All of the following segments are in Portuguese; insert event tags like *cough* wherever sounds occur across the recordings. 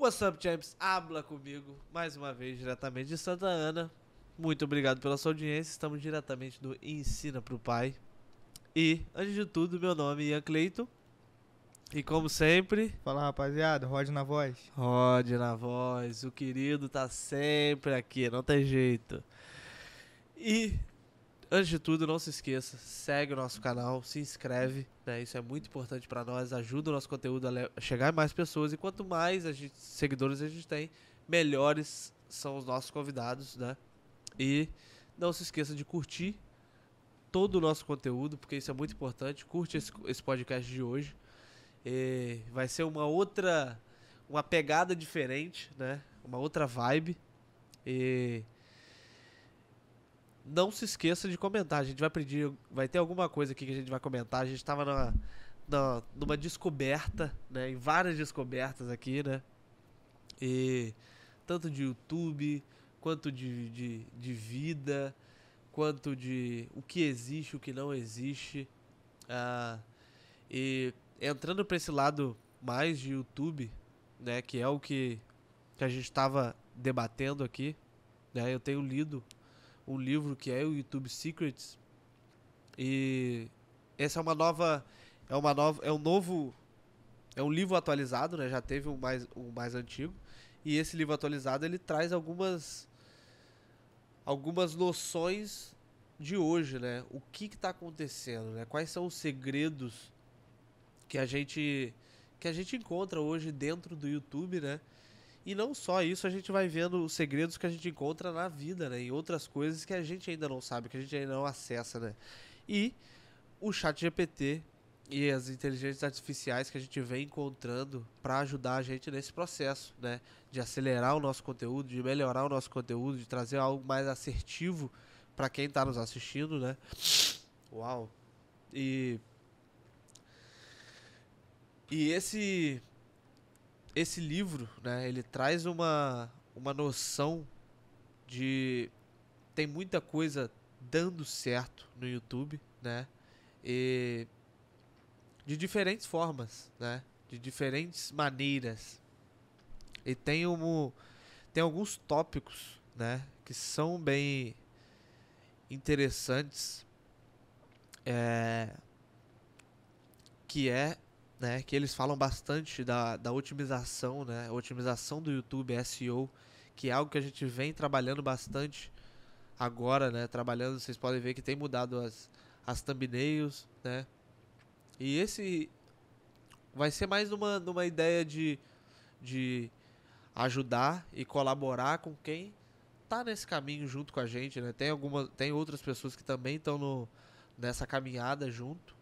What's Up Champs habla comigo, mais uma vez, diretamente de Santa Ana. Muito obrigado pela sua audiência, estamos diretamente do Ensina pro Pai. E, antes de tudo, meu nome é Ian Cleiton. E como sempre. Fala rapaziada, rode na voz. Rode na voz, o querido tá sempre aqui, não tem jeito. E Antes de tudo, não se esqueça, segue o nosso canal, se inscreve, né? Isso é muito importante para nós, ajuda o nosso conteúdo a chegar a mais pessoas e quanto mais a gente, seguidores a gente tem, melhores são os nossos convidados, né? E não se esqueça de curtir todo o nosso conteúdo, porque isso é muito importante. Curte esse, esse podcast de hoje. E vai ser uma outra uma pegada diferente, né? Uma outra vibe. E não se esqueça de comentar. A gente vai pedir, vai ter alguma coisa aqui que a gente vai comentar. A gente estava numa, numa, descoberta, né? Em várias descobertas aqui, né? E tanto de YouTube, quanto de, de, de vida, quanto de o que existe, o que não existe. Ah, e entrando para esse lado mais de YouTube, né? Que é o que, que a gente estava debatendo aqui. Né, eu tenho lido o livro que é o YouTube Secrets. E essa é uma nova é uma nova é um novo é um livro atualizado, né? Já teve um mais um mais antigo. E esse livro atualizado ele traz algumas algumas noções de hoje, né? O que está acontecendo, né? Quais são os segredos que a gente que a gente encontra hoje dentro do YouTube, né? E não só isso, a gente vai vendo os segredos que a gente encontra na vida, né? Em outras coisas que a gente ainda não sabe, que a gente ainda não acessa, né? E o chat GPT e as inteligências artificiais que a gente vem encontrando para ajudar a gente nesse processo, né? De acelerar o nosso conteúdo, de melhorar o nosso conteúdo, de trazer algo mais assertivo para quem está nos assistindo, né? Uau. E e esse esse livro, né, ele traz uma, uma noção de tem muita coisa dando certo no YouTube, né? E de diferentes formas, né? De diferentes maneiras. E tem um tem alguns tópicos, né, que são bem interessantes é, que é né, que eles falam bastante da, da otimização, né, otimização do YouTube, SEO, que é algo que a gente vem trabalhando bastante agora, né, trabalhando, vocês podem ver que tem mudado as, as thumbnails, né, e esse vai ser mais numa, numa ideia de, de ajudar e colaborar com quem tá nesse caminho junto com a gente, né, tem, alguma, tem outras pessoas que também estão nessa caminhada junto,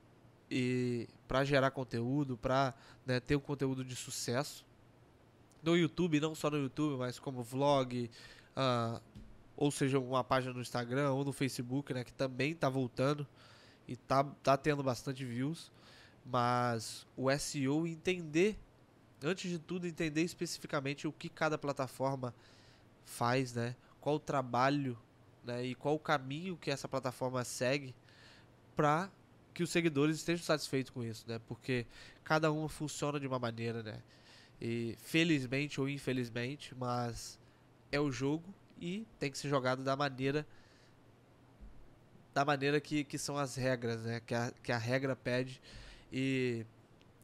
e para gerar conteúdo, para né, ter um conteúdo de sucesso. No YouTube, não só no YouTube, mas como vlog, uh, ou seja, uma página no Instagram ou no Facebook, né, que também está voltando e tá, tá tendo bastante views. Mas o SEO entender, antes de tudo, entender especificamente o que cada plataforma faz, né? Qual o trabalho né, e qual o caminho que essa plataforma segue para que os seguidores estejam satisfeitos com isso, né? Porque cada uma funciona de uma maneira, né? E felizmente ou infelizmente, mas é o jogo e tem que ser jogado da maneira da maneira que, que são as regras, né? Que a, que a regra pede. E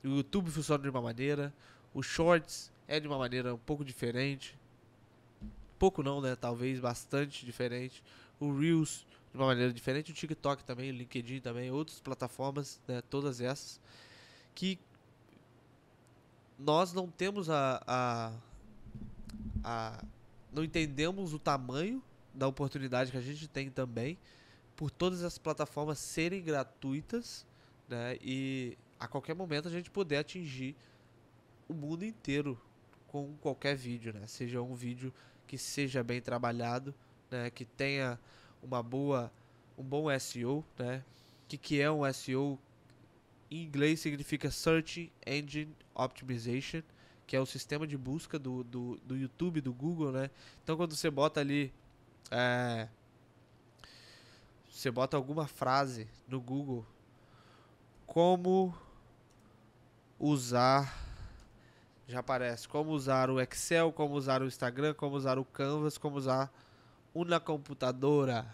o YouTube funciona de uma maneira, o Shorts é de uma maneira um pouco diferente. Pouco não, né? Talvez bastante diferente. O Reels de uma maneira diferente. O TikTok também, o LinkedIn também, outras plataformas, né, todas essas, que nós não temos a, a, a, não entendemos o tamanho da oportunidade que a gente tem também por todas as plataformas serem gratuitas, né, e a qualquer momento a gente poder atingir o mundo inteiro com qualquer vídeo, né? Seja um vídeo que seja bem trabalhado, né? Que tenha uma boa, um bom SEO, né? O que, que é um SEO? Em inglês significa Search Engine Optimization, que é o sistema de busca do, do, do YouTube, do Google, né? Então quando você bota ali. É, você bota alguma frase no Google. Como usar. Já aparece. Como usar o Excel, como usar o Instagram, como usar o Canvas, como usar uma computadora.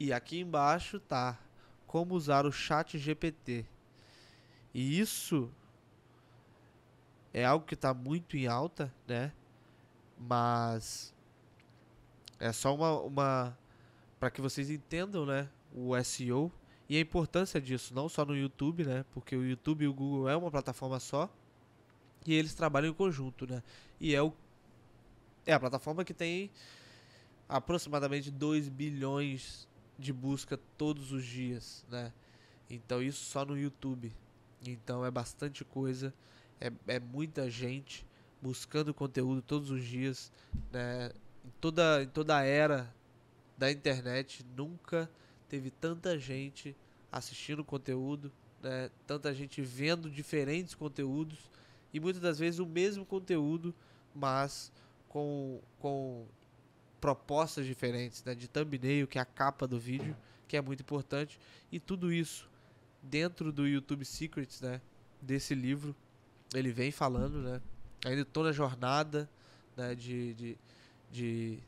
E aqui embaixo tá como usar o chat GPT. E isso é algo que está muito em alta, né? Mas é só uma, uma para que vocês entendam, né, o SEO e a importância disso, não só no YouTube, né? Porque o YouTube e o Google é uma plataforma só e eles trabalham em conjunto, né? E é o é a plataforma que tem aproximadamente 2 bilhões de busca todos os dias, né? Então isso só no YouTube. Então é bastante coisa, é, é muita gente buscando conteúdo todos os dias, né? Em toda, em toda a era da internet nunca teve tanta gente assistindo conteúdo, né? Tanta gente vendo diferentes conteúdos e muitas das vezes o mesmo conteúdo, mas com, com propostas diferentes, né, de thumbnail, que é a capa do vídeo, que é muito importante, e tudo isso dentro do YouTube Secrets, né, desse livro, ele vem falando, né, ainda estou na jornada, né, de, de, de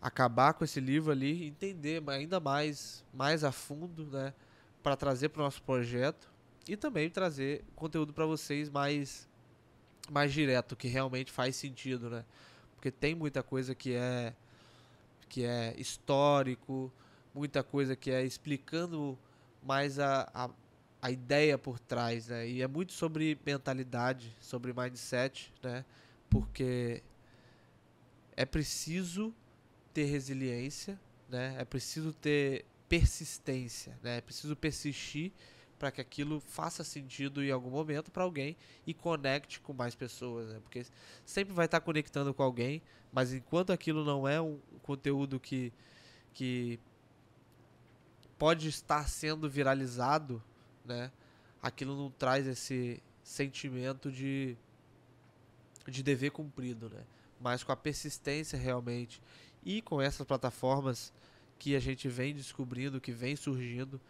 acabar com esse livro ali, entender ainda mais, mais a fundo, né, para trazer para o nosso projeto e também trazer conteúdo para vocês mais mais direto, que realmente faz sentido, né? porque tem muita coisa que é que é histórico, muita coisa que é explicando mais a, a, a ideia por trás, né? E é muito sobre mentalidade, sobre mindset, né? Porque é preciso ter resiliência, né? É preciso ter persistência, né? É preciso persistir para que aquilo faça sentido em algum momento para alguém e conecte com mais pessoas, né? Porque sempre vai estar tá conectando com alguém, mas enquanto aquilo não é um conteúdo que que pode estar sendo viralizado, né? Aquilo não traz esse sentimento de de dever cumprido, né? Mas com a persistência realmente e com essas plataformas que a gente vem descobrindo, que vem surgindo,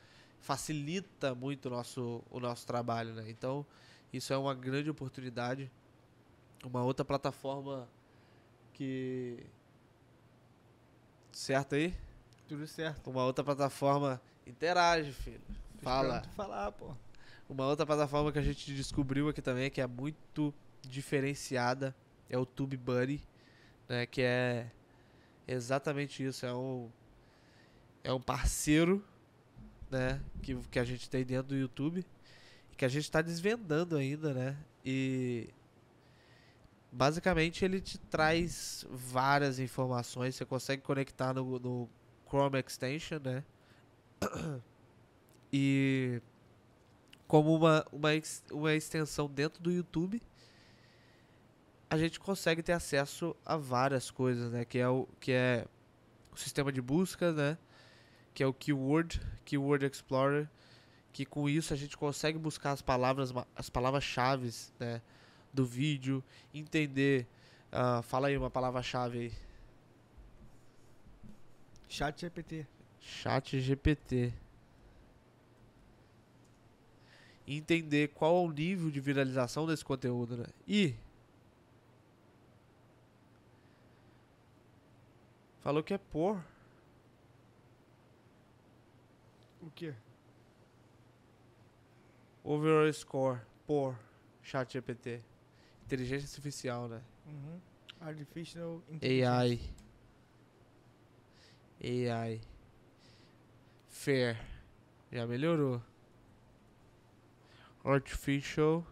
facilita muito o nosso, o nosso trabalho, né? Então, isso é uma grande oportunidade. Uma outra plataforma que. Certo aí? Tudo certo. Uma outra plataforma. Interage, filho. Fala. falar, pô. Uma outra plataforma que a gente descobriu aqui também, que é muito diferenciada, é o TubeBuddy, né? Que é exatamente isso. É um, é um parceiro né? Que, que a gente tem dentro do YouTube. Que a gente está desvendando ainda, né? E basicamente ele te traz várias informações. Você consegue conectar no, no Chrome Extension, né? *coughs* E como uma, uma, uma extensão dentro do YouTube, a gente consegue ter acesso a várias coisas, né? Que é o, que é o sistema de busca, né? que é o Keyword, Keyword Explorer, que com isso a gente consegue buscar as palavras as palavras-chave né, do vídeo, entender. Uh, fala aí uma palavra-chave aí. Chat GPT. Chat GPT. Entender qual é o nível de viralização desse conteúdo, né? E falou que é por O quê? Overall score por ChatGPT. Inteligência artificial, né? Uhum. Artificial AI. AI. Fair. Já melhorou. Artificial.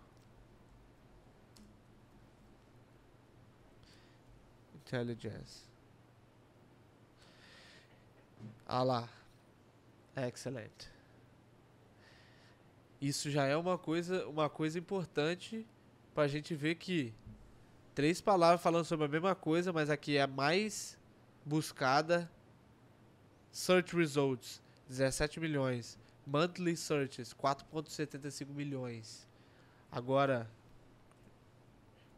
Intelligence. Ah lá. É, excelente. Isso já é uma coisa, uma coisa importante para a gente ver que três palavras falando sobre a mesma coisa, mas aqui é a mais buscada. Search results, 17 milhões. Monthly searches, 4.75 milhões. Agora,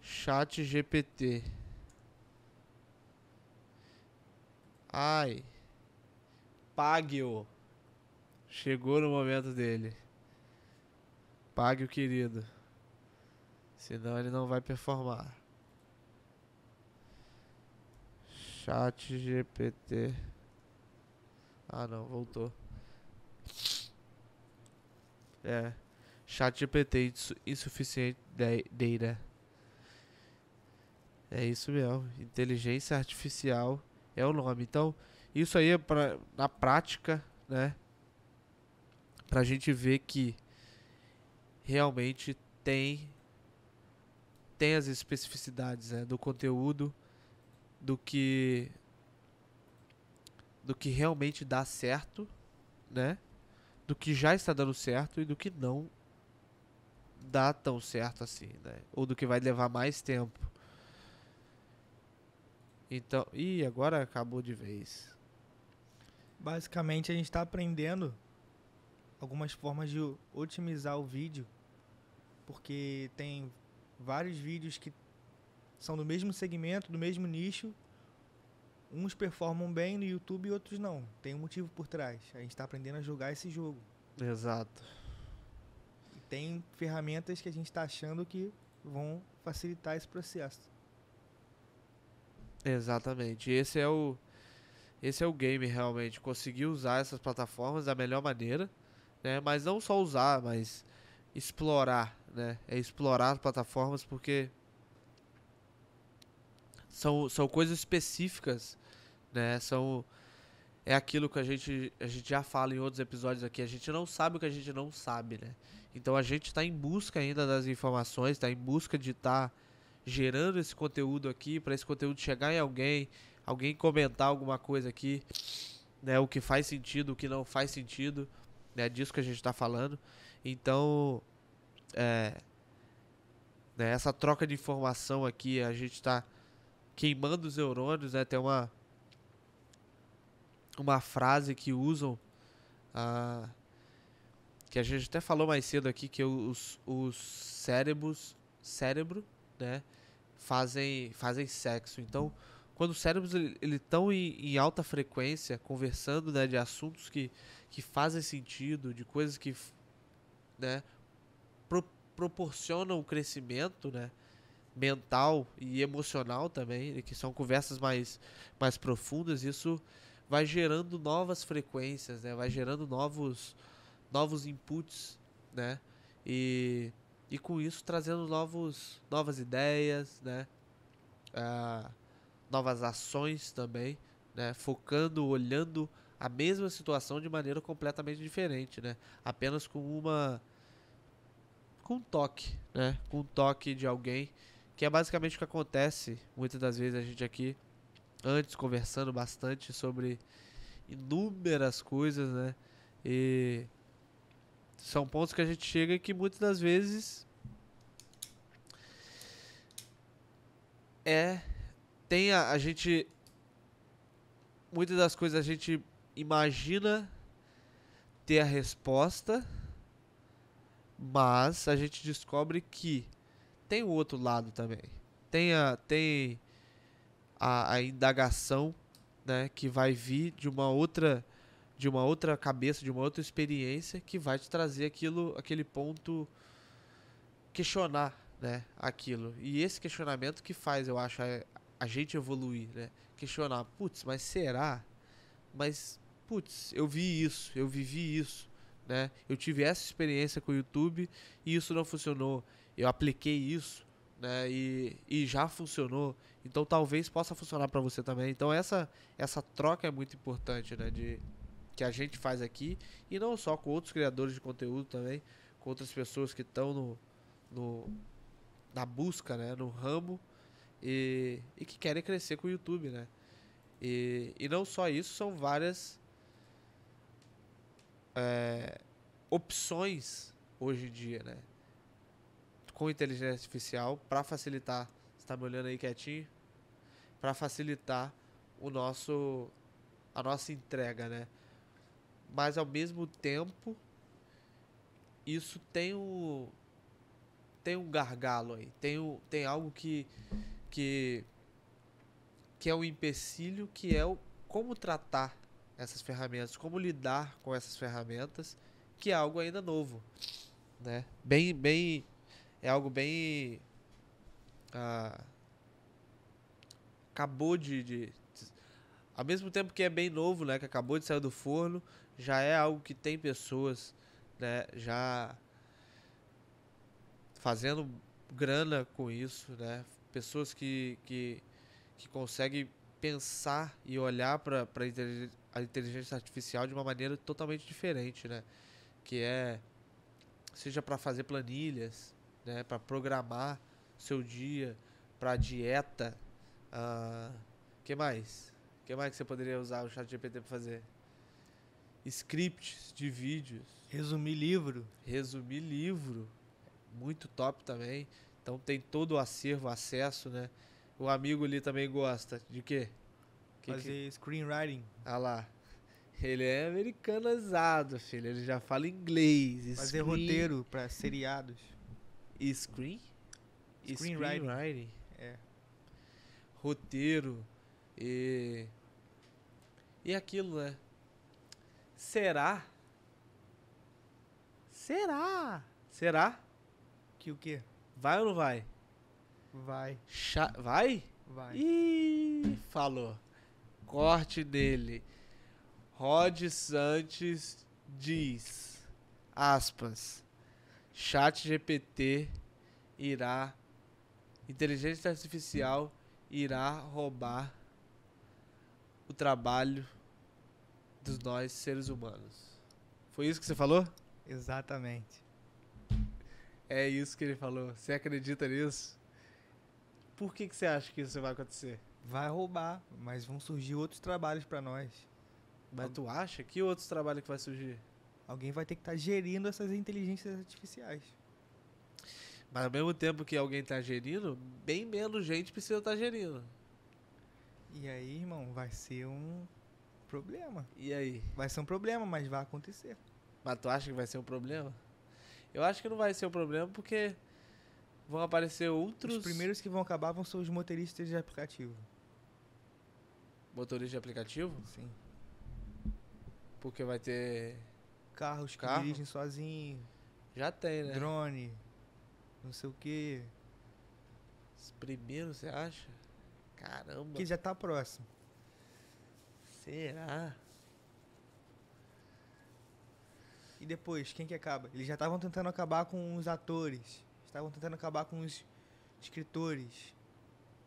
chat GPT. Ai. Pague-o. Chegou no momento dele. Pague o querido. Senão ele não vai performar. Chat GPT. Ah não, voltou. É. Chat GPT insuficiente data. É isso mesmo. Inteligência artificial é o nome. Então, isso aí é pra, na prática, né? para a gente ver que realmente tem tem as especificidades né, do conteúdo do que do que realmente dá certo, né? Do que já está dando certo e do que não dá tão certo assim, né? Ou do que vai levar mais tempo. Então, e agora acabou de vez. Basicamente a gente está aprendendo algumas formas de otimizar o vídeo, porque tem vários vídeos que são do mesmo segmento, do mesmo nicho. Uns performam bem no YouTube e outros não. Tem um motivo por trás. A gente está aprendendo a jogar esse jogo. Exato. E tem ferramentas que a gente está achando que vão facilitar esse processo. Exatamente. Esse é o esse é o game realmente, conseguir usar essas plataformas da melhor maneira né? Mas não só usar, mas explorar, né? É explorar as plataformas porque são, são coisas específicas, né? São é aquilo que a gente a gente já fala em outros episódios aqui, a gente não sabe o que a gente não sabe, né? Então a gente está em busca ainda das informações, está em busca de estar tá gerando esse conteúdo aqui para esse conteúdo chegar em alguém, alguém comentar alguma coisa aqui, né? O que faz sentido, o que não faz sentido. É disso que a gente está falando. Então, é, né, essa troca de informação aqui, a gente está queimando os neurônios, né? Tem uma, uma frase que usam, ah, que a gente até falou mais cedo aqui, que os, os cérebros, cérebro, né? Fazem, fazem sexo. Então, quando os cérebros estão ele, em, em alta frequência, conversando né, de assuntos que que fazem sentido, de coisas que né, pro, proporcionam o crescimento né, mental e emocional também, né, que são conversas mais, mais profundas, isso vai gerando novas frequências, né, vai gerando novos, novos inputs, né, e, e com isso trazendo novos, novas ideias, né, ah, novas ações também, né, focando, olhando a mesma situação de maneira completamente diferente, né? Apenas com uma com um toque, né? Com um toque de alguém, que é basicamente o que acontece muitas das vezes a gente aqui antes conversando bastante sobre inúmeras coisas, né? E são pontos que a gente chega que muitas das vezes é tem a, a gente muitas das coisas a gente imagina ter a resposta, mas a gente descobre que tem o outro lado também. Tem a, tem a, a indagação né, que vai vir de uma outra de uma outra cabeça, de uma outra experiência que vai te trazer aquilo, aquele ponto questionar, né, aquilo. E esse questionamento que faz, eu acho, a, a gente evoluir, né? Questionar, putz, mas será? Mas putz, eu vi isso, eu vivi isso, né? Eu tive essa experiência com o YouTube e isso não funcionou. Eu apliquei isso, né? E, e já funcionou. Então talvez possa funcionar para você também. Então essa essa troca é muito importante, né? De que a gente faz aqui e não só com outros criadores de conteúdo também, com outras pessoas que estão no, no na busca, né? No ramo e, e que querem crescer com o YouTube, né? E, e não só isso, são várias é, opções hoje em dia, né? Com inteligência artificial para facilitar. Você tá me olhando aí quietinho? Para facilitar o nosso a nossa entrega, né? Mas ao mesmo tempo isso tem um, tem um gargalo aí, tem o, tem algo que que que é um empecilho que é o como tratar essas ferramentas, como lidar com essas ferramentas, que é algo ainda novo, né? Bem, bem, é algo bem ah, acabou de, de, de, ao mesmo tempo que é bem novo, né? Que acabou de sair do forno, já é algo que tem pessoas, né? Já fazendo grana com isso, né? Pessoas que que, que conseguem pensar e olhar para a inteligência artificial de uma maneira totalmente diferente, né? Que é seja para fazer planilhas, né, para programar seu dia, para dieta, uh, que mais? Que mais que você poderia usar o Chat GPT para fazer? Scripts de vídeos. Resumir livro. Resumir livro, muito top também. Então tem todo o acervo, acesso, né? O amigo ali também gosta de quê? Que fazer que... screenwriting. Ah lá. Ele é americanizado, filho. Ele já fala inglês. Fazer screen... roteiro para seriados. E screen? Screenwriting. screenwriting. É. Roteiro. E. E aquilo, né? Será? Será? Será? Que o quê? Vai ou não vai? Vai. Cha vai? Vai. Ih, falou corte dele. Rod Santos diz, aspas, chat GPT irá, inteligência artificial irá roubar o trabalho dos nós seres humanos. Foi isso que você falou? Exatamente. É isso que ele falou. Você acredita nisso? Por que, que você acha que isso vai acontecer? vai roubar, mas vão surgir outros trabalhos para nós. Mas tu acha que outros trabalhos que vai surgir? Alguém vai ter que estar tá gerindo essas inteligências artificiais. Mas ao mesmo tempo que alguém está gerindo, bem menos gente precisa estar tá gerindo. E aí, irmão, vai ser um problema. E aí? Vai ser um problema, mas vai acontecer. Mas tu acha que vai ser um problema? Eu acho que não vai ser um problema porque vão aparecer outros. Os primeiros que vão acabar vão ser os motoristas de aplicativo. Motorista de aplicativo? Sim. Porque vai ter. Carros que Carro? dirigem sozinho. Já tem, né? Drone. Não sei o quê. Primeiro, você acha? Caramba. Que já tá próximo. Será? E depois, quem que acaba? Eles já estavam tentando acabar com os atores. Estavam tentando acabar com os escritores,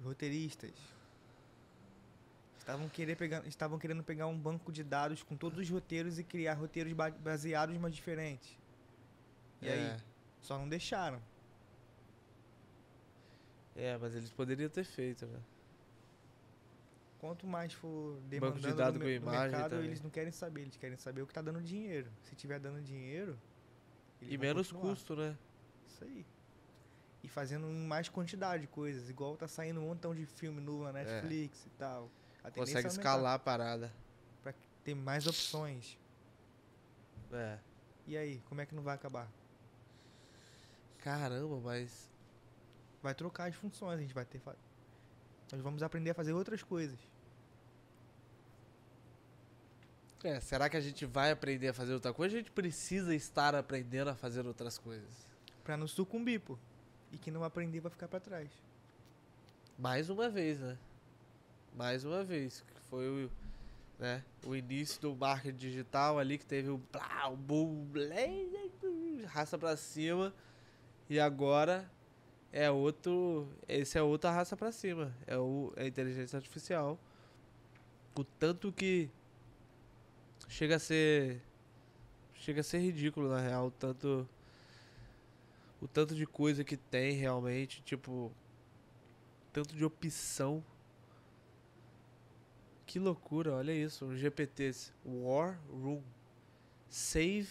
roteiristas. Estavam, querendo pegar, estavam querendo pegar um banco de dados com todos os roteiros e criar roteiros baseados, mas diferentes. E é. aí, só não deixaram. É, mas eles poderiam ter feito, né? Quanto mais for demandando banco de dados no, com no mercado, também. eles não querem saber. Eles querem saber o que está dando dinheiro. Se tiver dando dinheiro... E menos custo, né? Isso aí e fazendo mais quantidade de coisas, igual tá saindo um montão de filme novo na é. Netflix é. e tal consegue escalar a parada. Pra ter mais opções. É. E aí, como é que não vai acabar? Caramba, mas. Vai trocar as funções, a gente vai ter. Fa... Nós vamos aprender a fazer outras coisas. É, será que a gente vai aprender a fazer outra coisa? A gente precisa estar aprendendo a fazer outras coisas. Pra não sucumbir, pô. E quem não aprender vai ficar para trás. Mais uma vez, né? mais uma vez, que foi o, né, o início do marketing digital ali, que teve o, blá, o boom, raça pra cima, e agora é outro, esse é outra raça pra cima, é, o, é a inteligência artificial, o tanto que chega a ser, chega a ser ridículo, na real, o tanto... O tanto de coisa que tem realmente, tipo, tanto de opção que loucura, olha isso, um GPTs. War Room. Save.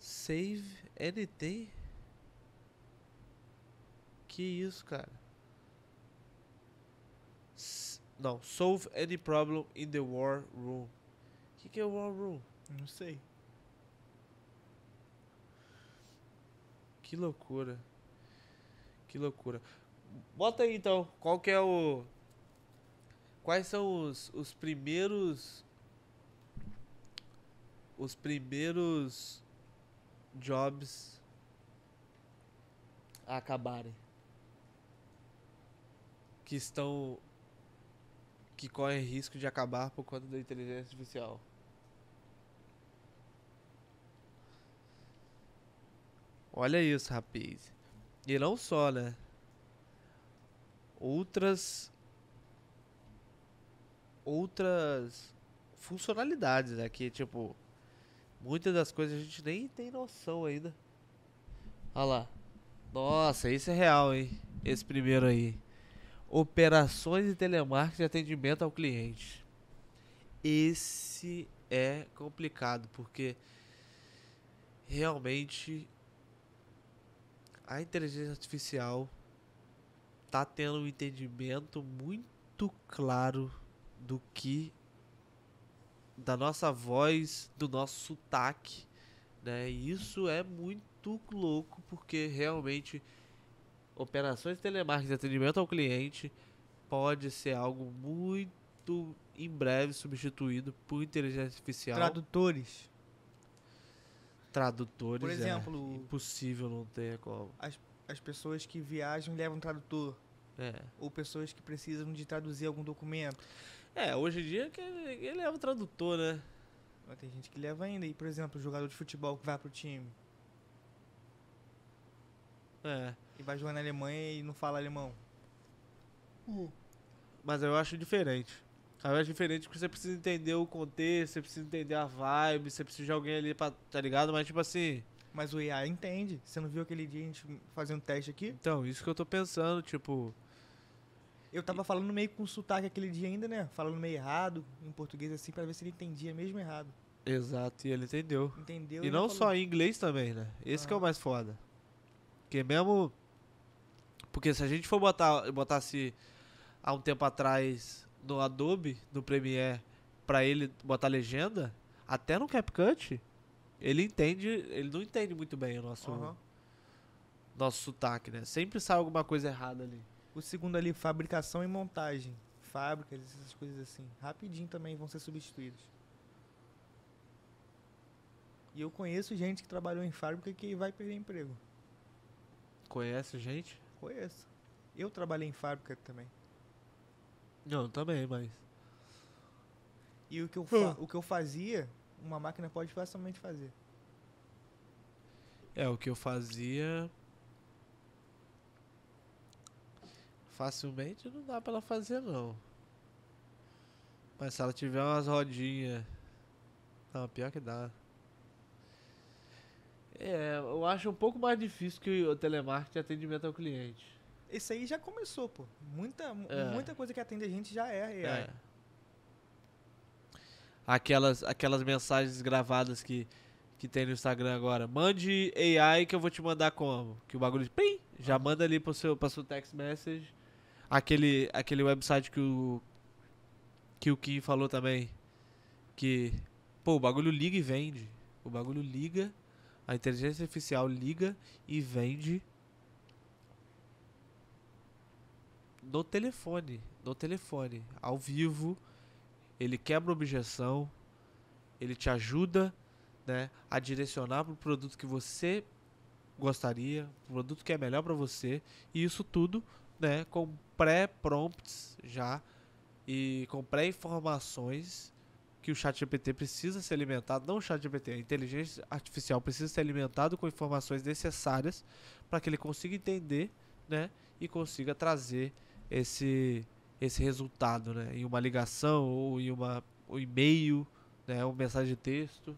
Save NT? Que isso, cara? não, solve any problem in the war room. O que, que é war room? Não sei. Que loucura. Que loucura. Bota aí então, qual que é o. Quais são os, os primeiros. Os primeiros jobs a acabarem. Que estão. que correm risco de acabar por conta da inteligência artificial. Olha isso, rapaz. E não só, né? outras outras funcionalidades, né? Que, tipo, muitas das coisas a gente nem tem noção ainda. Olha lá. Nossa, isso é real, hein? Esse primeiro aí. Operações e telemarketing e atendimento ao cliente. Esse é complicado, porque realmente a inteligência artificial tá tendo um entendimento muito claro do que da nossa voz, do nosso sotaque, né? E isso é muito louco porque realmente operações de telemarketing de atendimento ao cliente pode ser algo muito em breve substituído por inteligência artificial. Tradutores. Tradutores, por é. exemplo, é impossível não ter como. As, as pessoas que viajam levam tradutor. É. Ou pessoas que precisam de traduzir algum documento. É, hoje em dia que ele leva o tradutor, né? Mas tem gente que leva ainda. E, por exemplo, o jogador de futebol que vai pro time. É. E vai jogar na Alemanha e não fala alemão. Hum. Mas eu acho diferente. Eu acho diferente porque você precisa entender o contexto, você precisa entender a vibe, você precisa de alguém ali pra. tá ligado? Mas tipo assim. Mas o IA entende. Você não viu aquele dia a gente fazendo um teste aqui? Então, isso que eu tô pensando, tipo. Eu tava e... falando meio com sotaque aquele dia ainda, né? Falando meio errado, em português assim, para ver se ele entendia mesmo errado. Exato, e ele entendeu. Entendeu. E não só em inglês também, né? Esse ah. que é o mais foda. Porque mesmo... Porque se a gente for botar, botasse há um tempo atrás no Adobe, no Premiere, para ele botar legenda, até no CapCut, ele entende, ele não entende muito bem o nosso uhum. nosso sotaque, né? Sempre sai alguma coisa errada ali. O segundo ali, fabricação e montagem. Fábricas, essas coisas assim. Rapidinho também vão ser substituídos. E eu conheço gente que trabalhou em fábrica que vai perder emprego. Conhece gente? Conheço. Eu trabalhei em fábrica também. Não, também, mas. E o que eu, hum. o que eu fazia, uma máquina pode facilmente fazer. É, o que eu fazia Facilmente não dá pra ela fazer, não. Mas se ela tiver umas rodinhas. Não, pior que dá. É, eu acho um pouco mais difícil que o telemarketing atendimento ao cliente. Esse aí já começou, pô. Muita, é. muita coisa que atende a gente já é AI. É. Aquelas, aquelas mensagens gravadas que, que tem no Instagram agora. Mande AI que eu vou te mandar como? Que o bagulho pim, já ah. manda ali pro seu, pra sua text message Aquele, aquele website que o. Que o Kim falou também. Que. Pô, o bagulho liga e vende. O bagulho liga. A inteligência artificial liga e vende. No telefone. No telefone. Ao vivo. Ele quebra objeção. Ele te ajuda né, a direcionar para o produto que você gostaria, o produto que é melhor para você, e isso tudo né, com pré-prompts já e com pré-informações que o chat GPT precisa ser alimentado, não o chat GPT, a inteligência artificial precisa ser alimentado com informações necessárias para que ele consiga entender, né, e consiga trazer esse esse resultado, né, em uma ligação ou em uma um e-mail, né, uma mensagem de texto.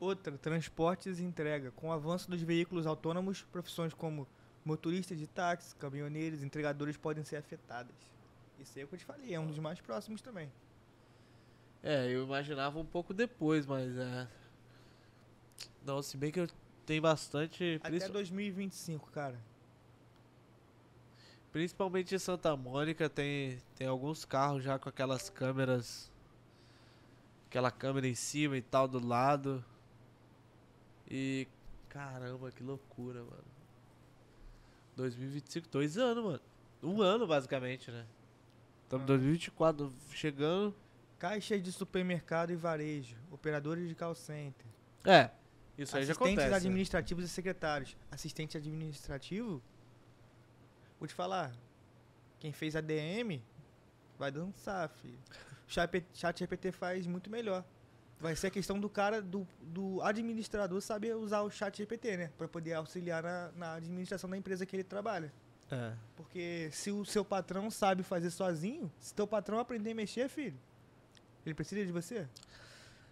Outra, transportes e entrega. Com o avanço dos veículos autônomos, profissões como Motoristas de táxis, caminhoneiros, entregadores podem ser afetados. Isso aí é o que eu te falei, é um dos mais próximos também. É, eu imaginava um pouco depois, mas é. Não, se bem que eu tenho bastante. Até 2025, cara. Principalmente em Santa Mônica tem, tem alguns carros já com aquelas câmeras. Aquela câmera em cima e tal do lado. E. Caramba, que loucura, mano. 2025, dois anos, mano. Um ano, basicamente, né? Estamos em 2024, chegando. caixa de supermercado e varejo, operadores de call center. É, isso aí já acontece. Assistentes administrativos né? e secretários. Assistente administrativo, vou te falar, quem fez ADM vai dançar, filho. chat, chat GPT faz muito melhor. Vai ser a questão do cara, do, do administrador saber usar o chat GPT, né? Para poder auxiliar na, na administração da empresa que ele trabalha. É. Porque se o seu patrão sabe fazer sozinho, se teu patrão aprender a mexer, filho, ele precisa de você?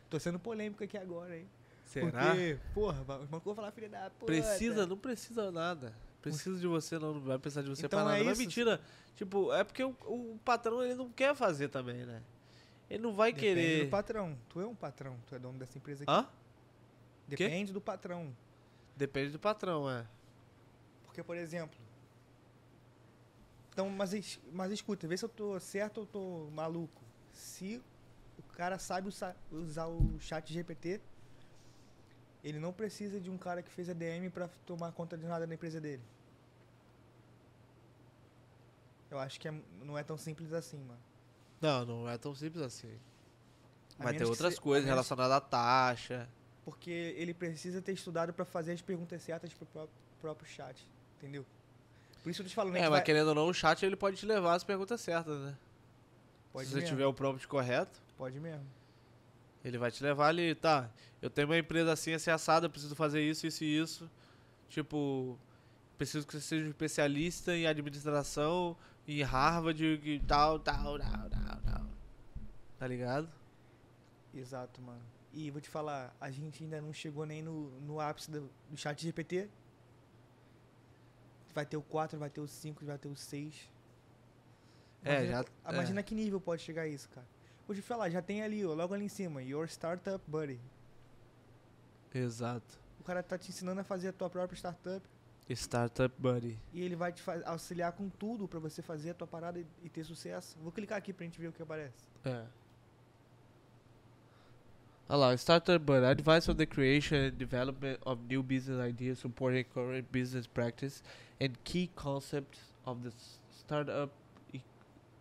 Tô sendo polêmico aqui agora, hein? Será? Porque, porra, o malucos falar filha da puta. Precisa, não precisa nada. Precisa de você, não, não vai precisar de você então pra é nada. É isso. mentira. Tipo, é porque o, o patrão ele não quer fazer também, né? Ele não vai Depende querer. Depende do patrão. Tu é um patrão, tu é dono dessa empresa aqui. Hã? Depende Quê? do patrão. Depende do patrão, é. Porque, por exemplo. Então, mas, mas escuta, vê se eu tô certo ou tô maluco. Se o cara sabe usar o chat GPT, ele não precisa de um cara que fez ADM para tomar conta de nada na empresa dele. Eu acho que é, não é tão simples assim, mano. Não, não é tão simples assim. Vai Mas tem outras se... coisas relacionadas à taxa. Porque ele precisa ter estudado para fazer as perguntas certas pro próprio, chat, entendeu? Por isso eu te falo, É, mas vai... querendo ou não, o chat ele pode te levar as perguntas certas, né? Pode Se mesmo. você tiver o prompt correto. Pode mesmo. Ele vai te levar ali, tá? Eu tenho uma empresa assim, assim assada, preciso fazer isso, isso e isso. Tipo, preciso que você seja um especialista em administração, em Harvard e tal, tal, tal, tal, tal. Tá ligado? Exato, mano. E vou te falar, a gente ainda não chegou nem no, no ápice do, do chat GPT. Vai ter o 4, vai ter o 5, vai ter o 6. É, imagina, é, já, é. imagina que nível pode chegar isso, cara. Vou te falar, já tem ali, ó, logo ali em cima, Your Startup Buddy. Exato. O cara tá te ensinando a fazer a tua própria startup. Startup Buddy. E ele vai te auxiliar com tudo para você fazer a tua parada e, ter sucesso. Vou clicar aqui pra gente ver o que aparece. É. Olha lá, Startup Buddy, advice on the creation and development of new business ideas supporting current business practice and key concepts of the startup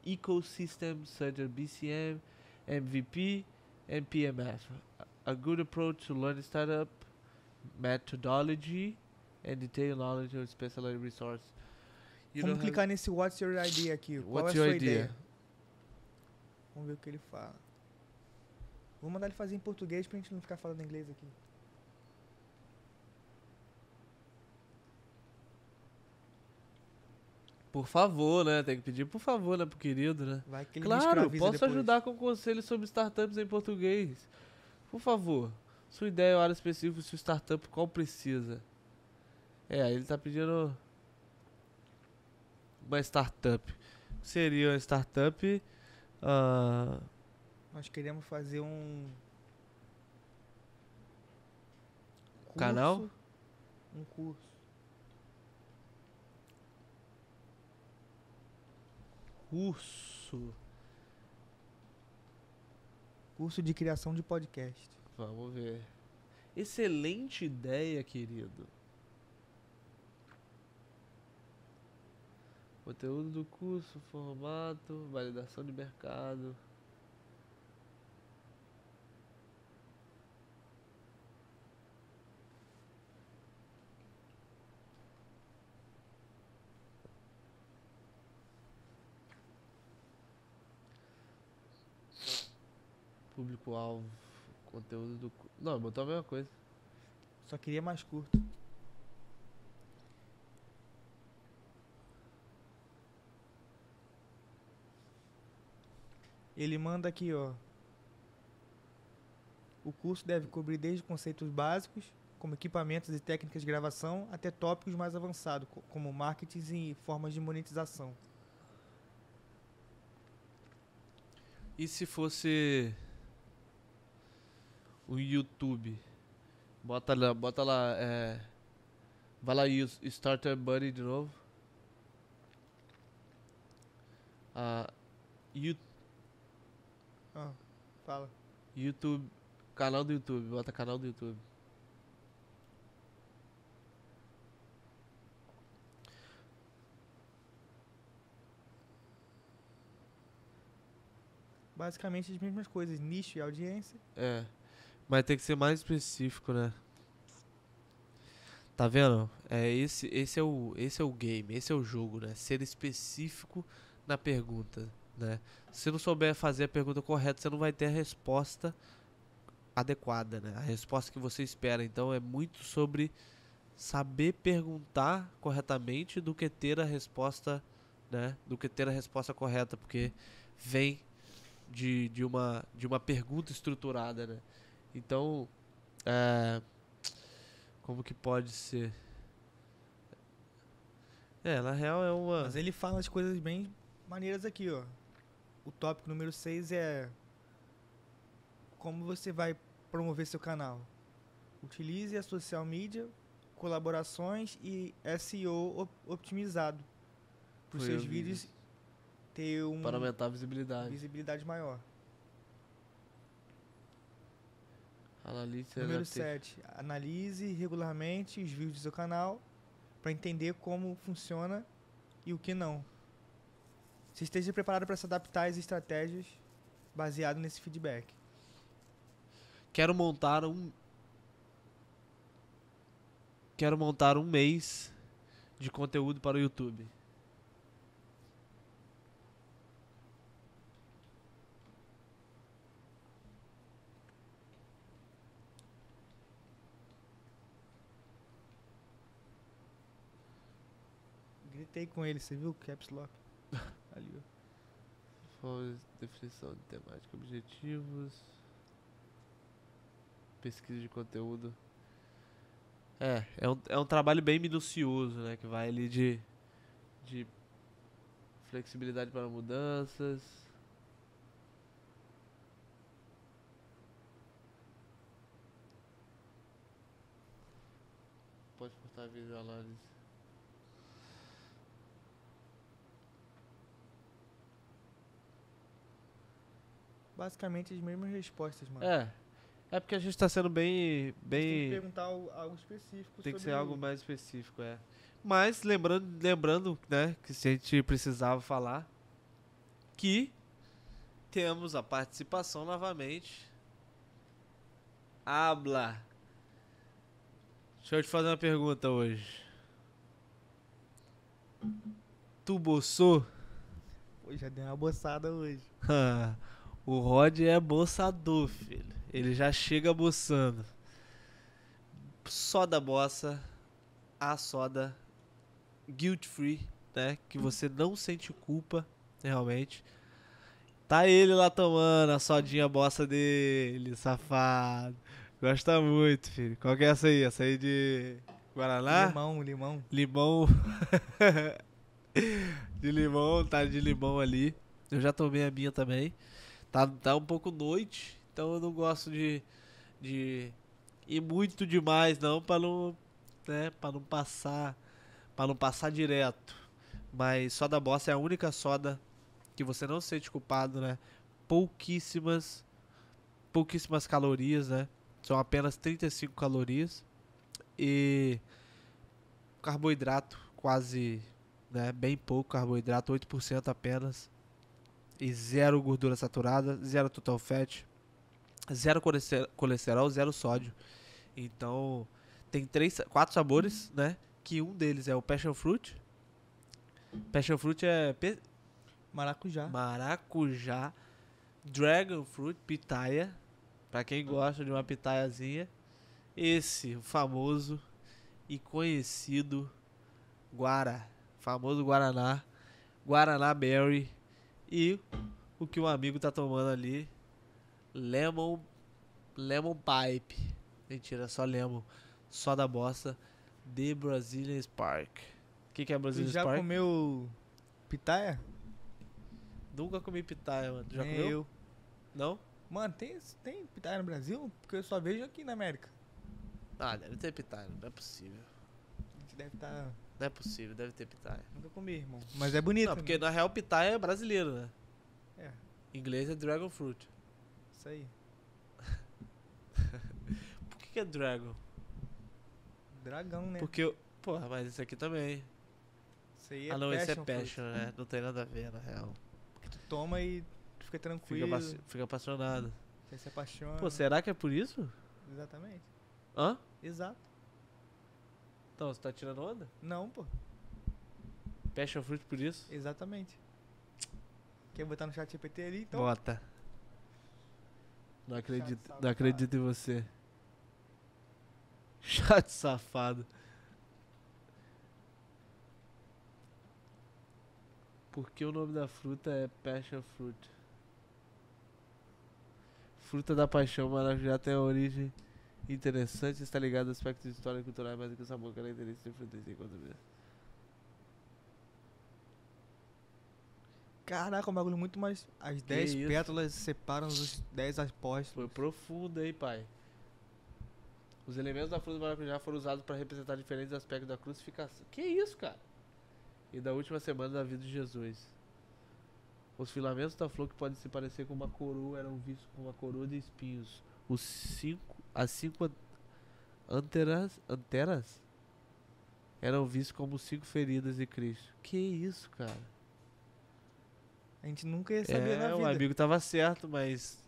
ecosystem such as BCM, MVP and PMF. A good approach to learn startup methodology and é detailed knowledge of specialized resources. You Vamos clicar have... nesse What's Your Idea aqui. What's Qual é a sua idea? ideia? Vamos ver o que ele fala. Vou mandar ele fazer em português pra gente não ficar falando inglês aqui. Por favor, né? Tem que pedir por favor, né? Pro querido, né? Vai que ele claro, posso depois. ajudar com conselhos sobre startups em português. Por favor, sua ideia é área específica, sua startup, qual precisa? É, ele tá pedindo uma startup. Seria uma startup. Uh... Nós queremos fazer um. Curso, canal? Um curso. Curso. Curso de criação de podcast. Vamos ver. Excelente ideia, querido. Conteúdo do curso, formato, validação de mercado. Público-alvo, conteúdo do. Não, botou a mesma coisa. Só queria mais curto. Ele manda aqui, ó. O curso deve cobrir desde conceitos básicos, como equipamentos e técnicas de gravação, até tópicos mais avançados, como marketing e formas de monetização. E se fosse o YouTube? Bota lá, bota lá, é, vai lá e Starter Buddy de novo. YouTube ah, ah, fala. YouTube. Canal do YouTube. Bota canal do YouTube. Basicamente as mesmas coisas, nicho e audiência. É. Mas tem que ser mais específico, né? Tá vendo? É esse, esse é o, esse é o game, esse é o jogo, né? Ser específico na pergunta. Né? Se não souber fazer a pergunta correta, você não vai ter a resposta adequada, né? a resposta que você espera. Então é muito sobre saber perguntar corretamente do que ter a resposta, né? do que ter a resposta correta, porque vem de, de, uma, de uma pergunta estruturada. Né? Então, é, como que pode ser? É, na real é uma. Mas ele fala as coisas bem maneiras aqui, ó o tópico número 6 é como você vai promover seu canal. Utilize a social media, colaborações e SEO otimizado para os seus vídeos ter um para aumentar a visibilidade, visibilidade maior. Analise número 7. Ter... Analise regularmente os vídeos do seu canal para entender como funciona e o que não. Você esteja preparado para se adaptar às estratégias baseado nesse feedback. Quero montar um. Quero montar um mês de conteúdo para o YouTube. Gritei com ele, você viu o caps lock? *laughs* trabalho. Definição de temática, objetivos. Pesquisa de conteúdo. É, é um, é um trabalho bem minucioso, né? Que vai ali de, de flexibilidade para mudanças. Pode cortar vídeo análise. basicamente as mesmas respostas, mano. É. É porque a gente tá sendo bem. bem... Tem que perguntar algo específico. Tem que ser algo mais específico, é. Mas lembrando, lembrando, né, que se a gente precisava falar que temos a participação novamente. Habla. Deixa eu te fazer uma pergunta hoje. Tu boçou? Pô, já dei uma boçada hoje. *laughs* Ah. O Rod é boçador, filho. Ele já chega boçando. Soda bossa, a soda guilt free, né? Que você não sente culpa, realmente. Tá ele lá tomando a sodinha bossa dele, safado. Gosta muito, filho. Qual que é essa aí? Essa aí de Guaraná? Limão, limão. Limão. *laughs* de limão, tá de limão ali. Eu já tomei a minha também. Tá, tá um pouco noite, então eu não gosto de, de ir muito demais não para não, né, para não passar, para não passar direto. Mas soda bossa é a única soda que você não se sente culpado, né? Pouquíssimas pouquíssimas calorias, né? São apenas 35 calorias e carboidrato quase, né, bem pouco carboidrato, 8% apenas e zero gordura saturada, zero total fat, zero colesterol, zero sódio. Então, tem três, quatro sabores, né? Que um deles é o passion fruit. Passion fruit é pe... maracujá. Maracujá, dragon fruit, pitaya. para quem gosta de uma pitaiazinha. Esse famoso e conhecido Guara, famoso Guaraná, Guaraná Berry e o que o amigo tá tomando ali, lemon, lemon pipe. Mentira, só lemon, só da bosta, de Brazilian Spark. O que, que é Brazilian Spark? já comeu pitaia? Nunca comi pitaia, mano. Já Nem comeu? Eu. Não? Mano, tem, tem pitaia no Brasil? Porque eu só vejo aqui na América. Ah, deve ter pitaia, não é possível. A gente deve estar... Tá não é possível, deve ter Pitaya. Nunca comi, irmão. Mas é bonito. Não, porque né? na real Pitaya é brasileiro, né? É. Em inglês é dragon fruit. Isso aí. *laughs* Por que, que, é dragon? Dragão, né? Porque, porra, mas esse aqui também. Isso aí é Ah, não, esse é passion, fruit. né? Não tem nada a ver, na real. Porque tu toma e tu fica tranquilo. Fica, fica apaixonado. Você se apaixona. Pô, será que é por isso? Exatamente. Hã? Exato. Então você tá tirando onda? Não, pô. Passion é Fruit por isso? Exatamente. Quer botar no chat GPT ali? Então. Bota. Não acredito, não acredito em você. *laughs* Chato safado. Por que o nome da fruta é Passion é Fruit? Fruta da paixão já tem a origem interessante está ligado a aspectos históricos e culturais mas do é que o sabor característico é de frutas enquanto Caraca, um bagulho muito mais. As 10 pétalas separam os 10 apóstolos. Foi profundo, hein, pai? Os elementos da flor do maracujá foram usados para representar diferentes aspectos da crucificação. Que isso, cara? E da última semana da vida de Jesus. Os filamentos da flor que podem se parecer com uma coroa eram vistos como uma coroa de espinhos. Os cinco as cinco anteras, anteras eram vistas como cinco feridas de Cristo. Que isso, cara? A gente nunca ia saber é, na vida. O amigo tava certo, mas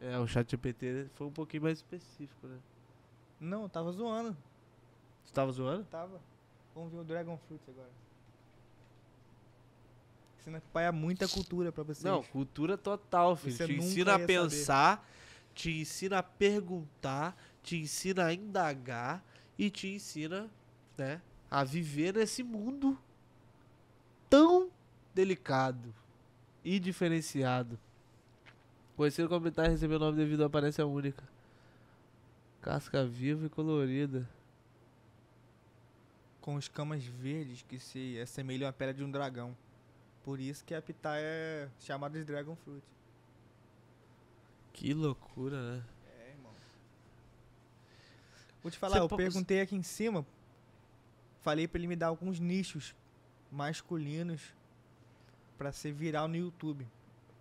é, o chat GPT foi um pouquinho mais específico, né? Não, eu tava zoando. Tu tava zoando? Tava. Vamos ver o Dragon Fruit agora. Ensina que pai é muita cultura pra você. Não, cultura total, filho. Você Te ensina a pensar saber te ensina a perguntar, te ensina a indagar e te ensina, né, a viver nesse mundo tão delicado e diferenciado. Conhecido como comentário e o nome devido à aparência única. Casca viva e colorida. Com escamas verdes que se assemelham à pele de um dragão. Por isso que a Pitá é chamada de Dragon Fruit. Que loucura, né? É, irmão. Vou te falar, Você eu perguntei aqui em cima, falei para ele me dar alguns nichos masculinos para ser viral no YouTube.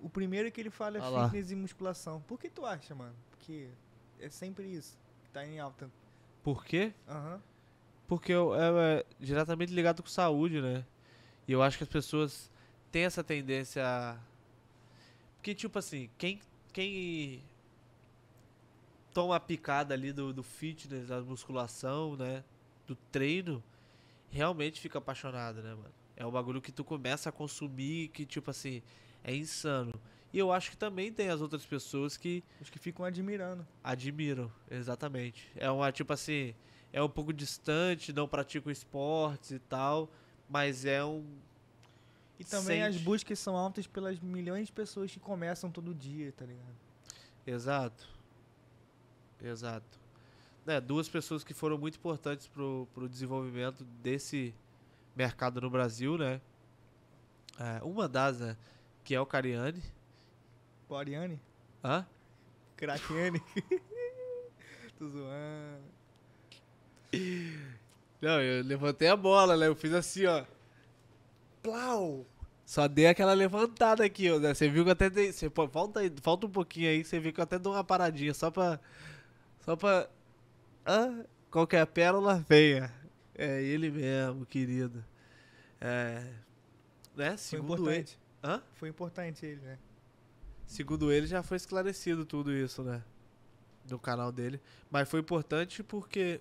O primeiro é que ele fala é fitness e musculação. Por que tu acha, mano? Porque é sempre isso que tá em alta. Por quê? Uhum. Porque eu, é, é diretamente ligado com saúde, né? E eu acho que as pessoas têm essa tendência a... Porque, tipo assim, quem quem toma a picada ali do, do fitness, da musculação, né? Do treino, realmente fica apaixonado, né, mano? É um bagulho que tu começa a consumir que, tipo assim, é insano. E eu acho que também tem as outras pessoas que. Os que ficam admirando. Admiram, exatamente. É uma, tipo assim, é um pouco distante, não praticam esportes e tal, mas é um e também sente. as buscas são altas pelas milhões de pessoas que começam todo dia, tá ligado? Exato. Exato. É, duas pessoas que foram muito importantes pro, pro desenvolvimento desse mercado no Brasil, né? É, uma das, né? Que é o Cariani. O Ariane? Hã? Craquiane. *laughs* Tô zoando. Não, eu levantei a bola, né? Eu fiz assim, ó. Plau! Só dei aquela levantada aqui, ó. Né? Você viu que até dei. Você, pô, falta, falta um pouquinho aí, você viu que eu até dou uma paradinha só pra. Só pra. qualquer pérola venha. É ele mesmo, querido. É. Né? Segundo Foi importante. Ele... Hã? Foi importante ele, né? Segundo ele, já foi esclarecido tudo isso, né? No canal dele. Mas foi importante porque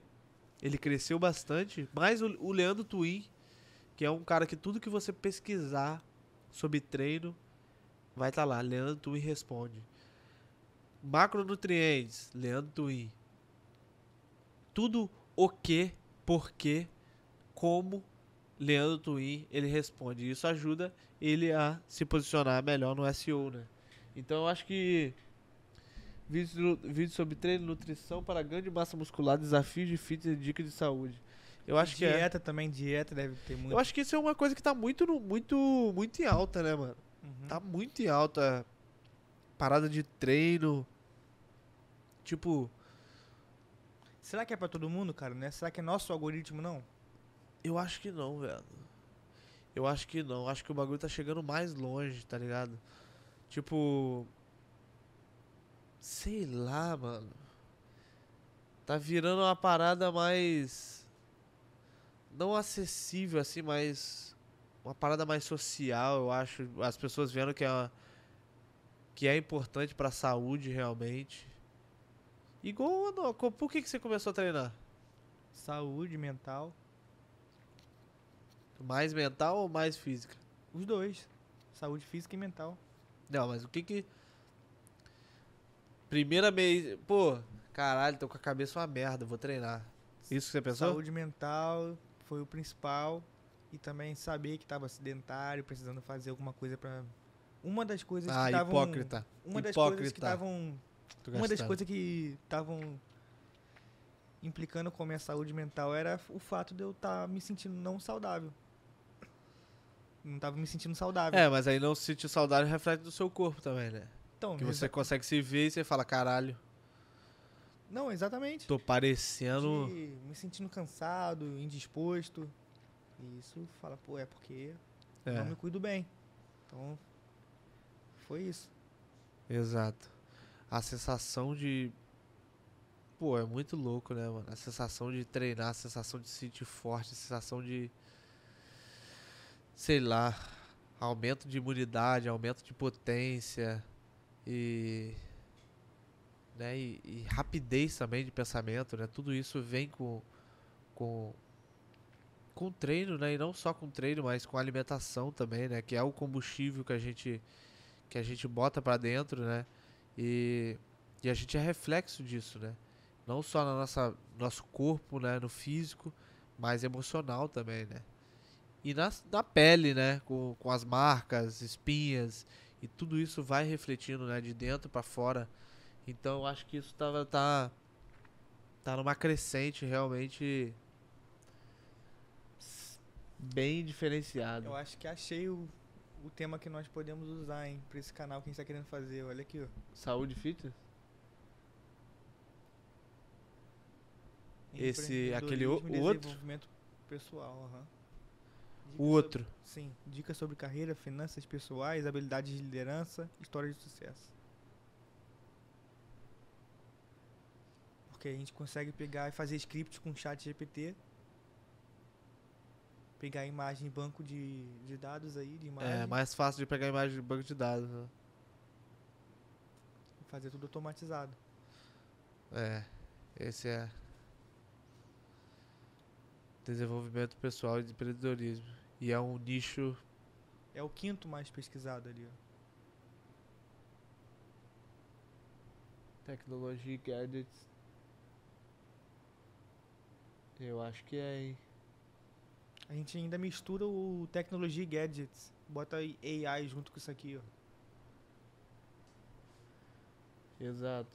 ele cresceu bastante. Mas o, o Leandro Twin que é um cara que tudo que você pesquisar sobre treino vai estar tá lá. Leandro Twin responde. Macronutrientes, Leandro Twin. Tudo o que, por que, como Leandro Twin ele responde. Isso ajuda ele a se posicionar melhor no SEO, né? Então eu acho que vídeo, vídeo sobre treino, nutrição para grande massa muscular, desafios de fitness e dicas de saúde. Eu acho é. dieta que Dieta é. também, dieta deve ter muito. Eu acho que isso é uma coisa que tá muito, muito, muito em alta, né, mano? Uhum. Tá muito em alta. Parada de treino. Tipo. Será que é pra todo mundo, cara, né? Será que é nosso algoritmo, não? Eu acho que não, velho. Eu acho que não. Eu acho que o bagulho tá chegando mais longe, tá ligado? Tipo. Sei lá, mano. Tá virando uma parada mais não acessível, assim, mas uma parada mais social, eu acho. As pessoas vendo que é, uma, que é importante pra saúde, realmente. Igual, não, por que, que você começou a treinar? Saúde mental. Mais mental ou mais física? Os dois. Saúde física e mental. Não, mas o que que... Primeira vez, Pô, caralho, tô com a cabeça uma merda, vou treinar. Isso que você pensou? Saúde mental, foi o principal e também saber que estava sedentário, precisando fazer alguma coisa para uma das coisas ah, que estavam hipócrita. Uma das hipócrita. coisas que estavam uma das coisas que estavam implicando com a minha saúde mental era o fato de eu estar tá me sentindo não saudável. Não estava me sentindo saudável. É, mas aí não se sentir saudável reflete do seu corpo também, né? Então, que você consegue se ver e você fala, caralho. Não, exatamente. Tô parecendo. De me sentindo cansado, indisposto. E isso fala, pô, é porque é. não me cuido bem. Então, foi isso. Exato. A sensação de. Pô, é muito louco, né, mano? A sensação de treinar, a sensação de se sentir forte, a sensação de. Sei lá. Aumento de imunidade, aumento de potência. E né? E, e, rapidez também de pensamento, né? Tudo isso vem com com com treino, né? E não só com treino, mas com alimentação também, né? Que é o combustível que a gente que a gente bota para dentro, né? E, e a gente é reflexo disso, né? Não só no nossa nosso corpo, né? No físico, mas emocional também, né? E na, na pele, né? Com, com as marcas, espinhas e tudo isso vai refletindo, né? De dentro para fora então eu acho que isso tava, tá, tá numa crescente realmente bem diferenciado. Eu acho que achei o, o tema que nós podemos usar, hein, pra esse canal que a gente tá querendo fazer. Olha aqui, ó. Saúde fitness? Esse, aquele o, o outro? pessoal, aham. Uhum. O outro. sim, dicas sobre carreira, finanças pessoais, habilidades de liderança, história de sucesso. Porque a gente consegue pegar e fazer script com chat GPT. Pegar imagem banco de, de dados aí, de é, imagem. É, mais fácil de pegar imagem de banco de dados. Né? Fazer tudo automatizado. É, esse é desenvolvimento pessoal e de empreendedorismo. E é um nicho. É o quinto mais pesquisado ali. Ó. Tecnologia e gadgets eu acho que é, hein? A gente ainda mistura o tecnologia e gadgets. Bota AI junto com isso aqui, ó. Exato.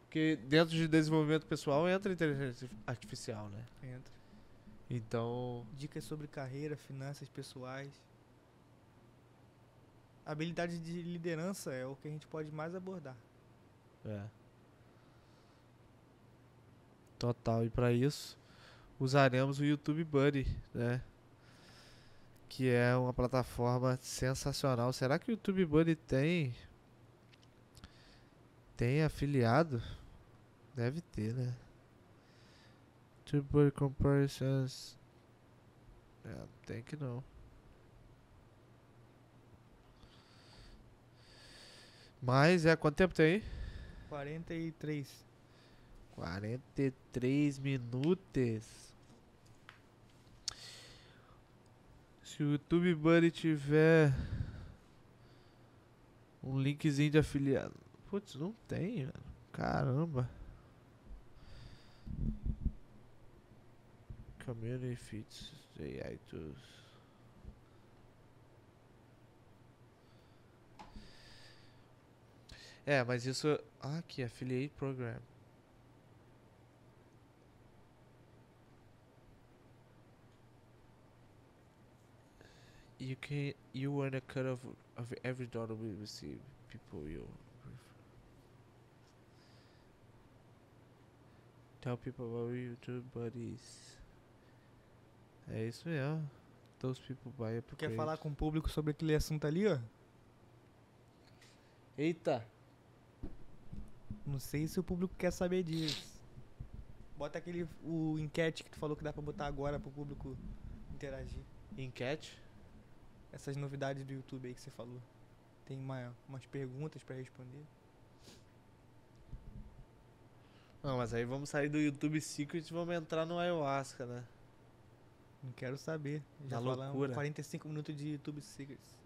Porque dentro de desenvolvimento pessoal entra inteligência artificial, né? Entra. Então. Dicas sobre carreira, finanças pessoais. Habilidade de liderança é o que a gente pode mais abordar. É. Total. E para isso, usaremos o YouTube Buddy, né? Que é uma plataforma sensacional. Será que o YouTube Buddy tem tem afiliado? Deve ter, né? YouTube Buddy Comparisons. É, tem que não. Mas é quanto tempo tem 43. 43 minutos. Se o YouTube Buddy tiver um linkzinho de afiliado. Putz, não tem, mano. Caramba. Community Fits de iTunes. É, mas isso. Ah, aqui, Affiliate Program. you can you earn a cut of of every dollar we receive. People you tell people about YouTube buddies. É isso mesmo. Those people buy Quer falar com o público sobre aquele assunto ali, ó? Eita! Não sei se o público quer saber disso. Bota aquele o enquete que tu falou que dá pra botar agora pro público interagir. Enquete? essas novidades do YouTube aí que você falou? Tem uma, umas perguntas para responder? Não, mas aí vamos sair do YouTube Secret e vamos entrar no Ayahuasca, né? Não quero saber. Já Na falamos loucura. 45 minutos de YouTube Secrets.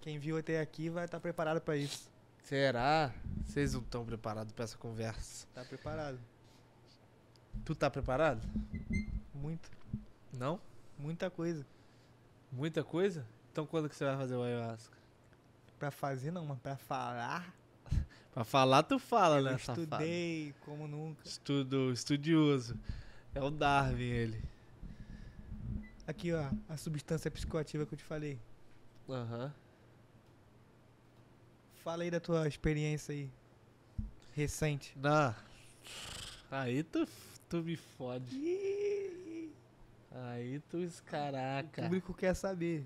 Quem viu até aqui vai estar tá preparado para isso. Será? Vocês não estão preparados para essa conversa. Tá preparado. Tu tá preparado? Muito. Não? Muita coisa. Muita coisa? Então quando que você vai fazer o ayahuasca? Pra fazer não, mas pra falar. *laughs* pra falar tu fala, eu né? Estudei safado. como nunca. Estudou, estudioso. É o Darwin ele. Aqui, ó, a substância psicoativa que eu te falei. Aham. Uhum. Fala aí da tua experiência aí. Recente. Ah, aí tu, tu me fode. Ih. Aí tu, caraca. O público quer saber.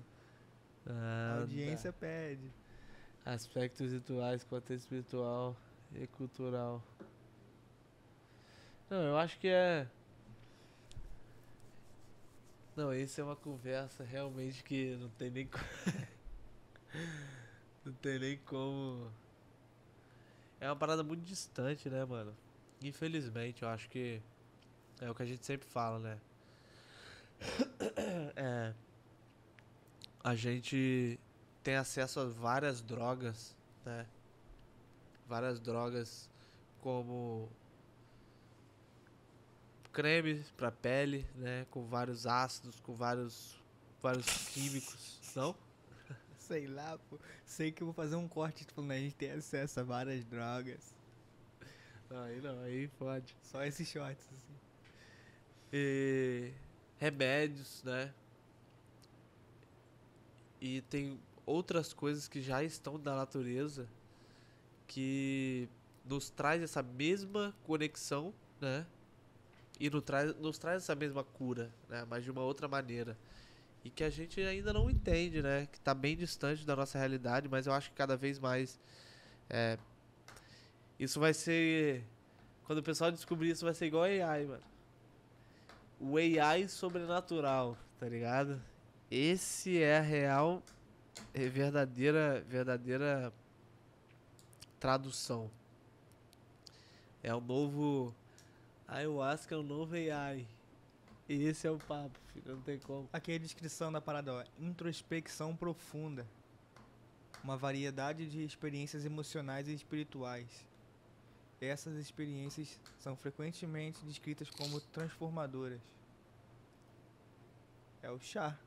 a audiência pede. Aspectos rituais, contexto espiritual e cultural. Não, eu acho que é. Não, isso é uma conversa realmente que não tem nem. *laughs* não tem nem como. É uma parada muito distante, né, mano? Infelizmente, eu acho que. É o que a gente sempre fala, né? *coughs* é, a gente tem acesso a várias drogas, né? Várias drogas como creme para pele, né? Com vários ácidos, com vários vários químicos, não? *laughs* Sei lá, pô. Sei que eu vou fazer um corte falando né? a gente tem acesso a várias drogas. Aí não, aí pode. Só esses shorts, assim. E remédios, né? E tem outras coisas que já estão na natureza que nos traz essa mesma conexão, né? E nos traz, nos traz essa mesma cura, né? Mas de uma outra maneira. E que a gente ainda não entende, né? Que está bem distante da nossa realidade, mas eu acho que cada vez mais. É, isso vai ser. Quando o pessoal descobrir isso, vai ser igual a AI, mano o AI sobrenatural, tá ligado? Esse é a real, é verdadeira, verdadeira tradução. É o novo ayahuasca, é o novo AI. E esse é o papo, filho, não tem como. Aqui é a descrição da parada, ó, introspecção profunda. Uma variedade de experiências emocionais e espirituais essas experiências são frequentemente descritas como transformadoras. É o chá.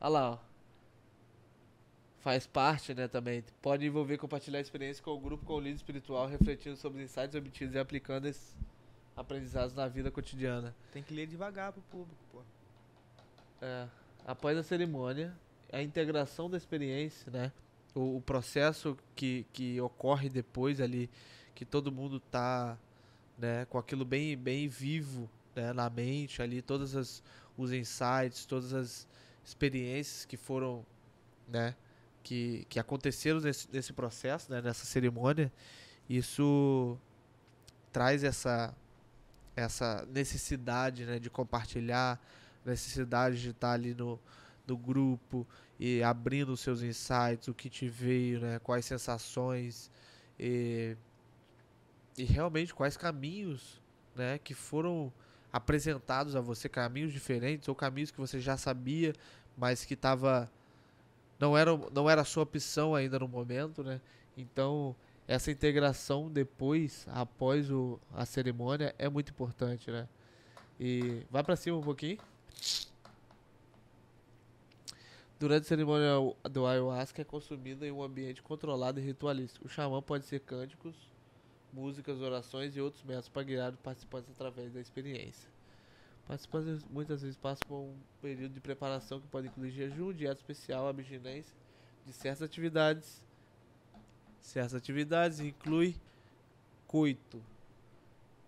Olha lá, ó. Faz parte, né, também. Pode envolver compartilhar experiência com o grupo, com o líder espiritual, refletindo sobre os insights obtidos e aplicando esses aprendizados na vida cotidiana. Tem que ler devagar pro público, pô. É. Após a cerimônia, a integração da experiência, né? o, o processo que, que ocorre depois ali, que todo mundo tá né, com aquilo bem, bem vivo né, na mente ali, todos as, os insights, todas as experiências que foram, né, que, que aconteceram nesse, nesse processo, né, nessa cerimônia, isso traz essa, essa necessidade né, de compartilhar, necessidade de estar ali no, no grupo, e abrindo os seus insights, o que te veio, né? Quais sensações e, e realmente quais caminhos, né? Que foram apresentados a você, caminhos diferentes ou caminhos que você já sabia, mas que tava não era não era a sua opção ainda no momento, né? Então essa integração depois, após o, a cerimônia, é muito importante, né? E vai para cima um pouquinho. Durante a cerimônia do ayahuasca é consumida em um ambiente controlado e ritualístico. O xamã pode ser cânticos, músicas, orações e outros métodos para guiar os participantes através da experiência. Participantes muitas vezes passam por um período de preparação que pode incluir jejum, dieta especial, abstinência de certas atividades. Certas atividades inclui coito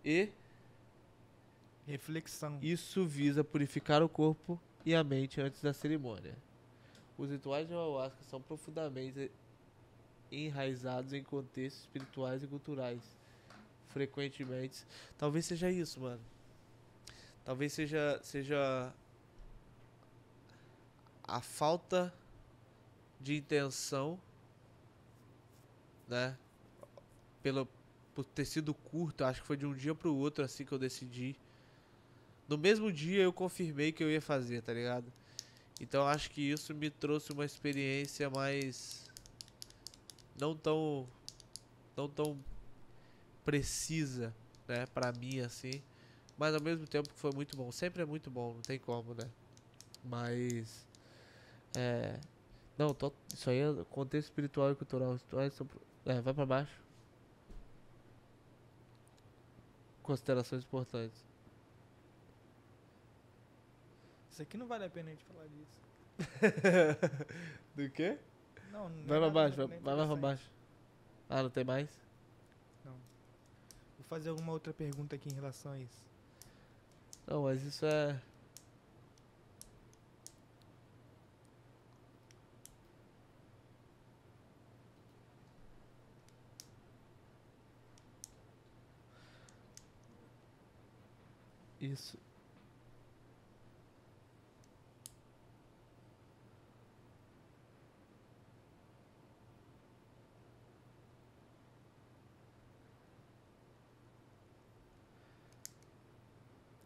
e reflexão. Isso visa purificar o corpo e a mente antes da cerimônia. Os rituais de ayahuasca são profundamente enraizados em contextos espirituais e culturais. Frequentemente. Talvez seja isso, mano. Talvez seja, seja a falta de intenção, né? Pelo, por ter sido curto, acho que foi de um dia pro outro assim que eu decidi. No mesmo dia eu confirmei que eu ia fazer, tá ligado? Então acho que isso me trouxe uma experiência mais não tão não tão precisa, né, para mim assim, mas ao mesmo tempo foi muito bom. Sempre é muito bom, não tem como, né? Mas é não, tô, isso aí é contexto espiritual e cultural. são, é, é, vai para baixo. Considerações importantes. Isso aqui não vale a pena a gente falar disso. *laughs* Do quê? Não, não vai é pra baixo, vai, vai pra baixo. Ah, não tem mais? Não. Vou fazer alguma outra pergunta aqui em relação a isso. Não, mas isso é. Isso.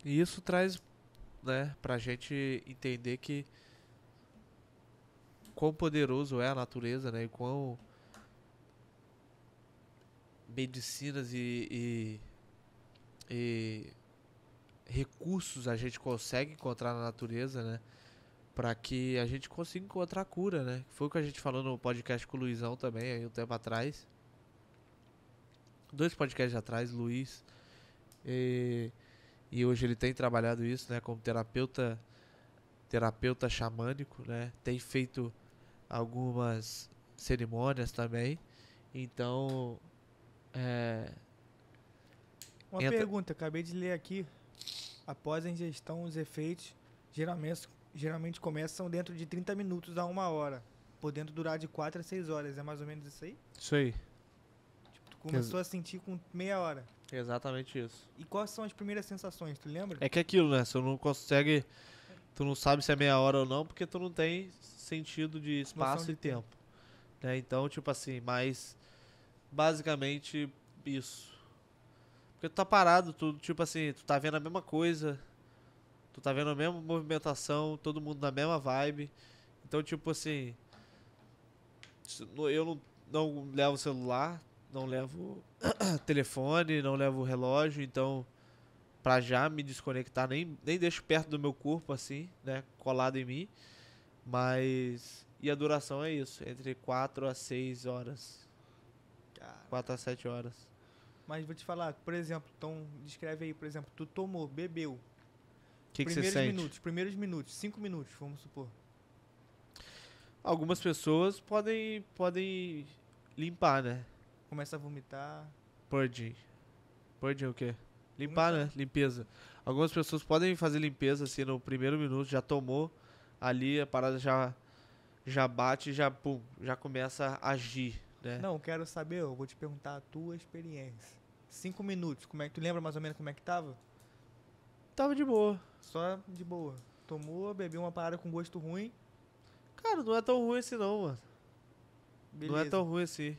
E isso traz né, para a gente entender que quão poderoso é a natureza né, e quão medicinas e, e, e recursos a gente consegue encontrar na natureza, né? Para que a gente consiga encontrar cura, né? Foi o que a gente falou no podcast com o Luizão também, aí um tempo atrás. Dois podcasts atrás, Luiz. E e hoje ele tem trabalhado isso, né, como terapeuta terapeuta xamânico, né? Tem feito algumas cerimônias também. Então, é... Uma Entra... pergunta, acabei de ler aqui. Após a ingestão, os efeitos geralmente, geralmente começam dentro de 30 minutos a uma hora, podendo durar de 4 a 6 horas. É mais ou menos isso aí? Isso aí. Tipo, tu começou Quer... a sentir com meia hora exatamente isso. E quais são as primeiras sensações, tu lembra? É que é aquilo, né? Você não consegue. Tu não sabe se é meia hora ou não, porque tu não tem sentido de espaço de e tempo. tempo. Né? Então, tipo assim, mas basicamente isso. Porque tu tá parado, tu, tipo assim, tu tá vendo a mesma coisa, tu tá vendo a mesma movimentação, todo mundo na mesma vibe. Então, tipo assim, eu não, não levo celular, não levo *coughs* telefone, não levo relógio, então para já me desconectar, nem, nem deixo perto do meu corpo assim, né, colado em mim. Mas e a duração é isso, entre 4 a 6 horas. 4 a 7 horas. Mas vou te falar, por exemplo, então descreve aí, por exemplo, tu tomou, bebeu. O que, você sente? Minutos, primeiros minutos, 5 minutos, vamos supor. Algumas pessoas podem podem limpar, né? começa a vomitar. Purging. Purging é o quê? Limpar, né? Limpeza. Algumas pessoas podem fazer limpeza assim no primeiro minuto, já tomou ali, a parada já já bate, já pum, já começa a agir, né? Não, quero saber, eu vou te perguntar a tua experiência. Cinco minutos, como é que tu lembra mais ou menos como é que tava? Tava de boa. Só de boa. Tomou, bebeu uma parada com gosto ruim. Cara, não é tão ruim assim não, mano. Beleza. Não é tão ruim assim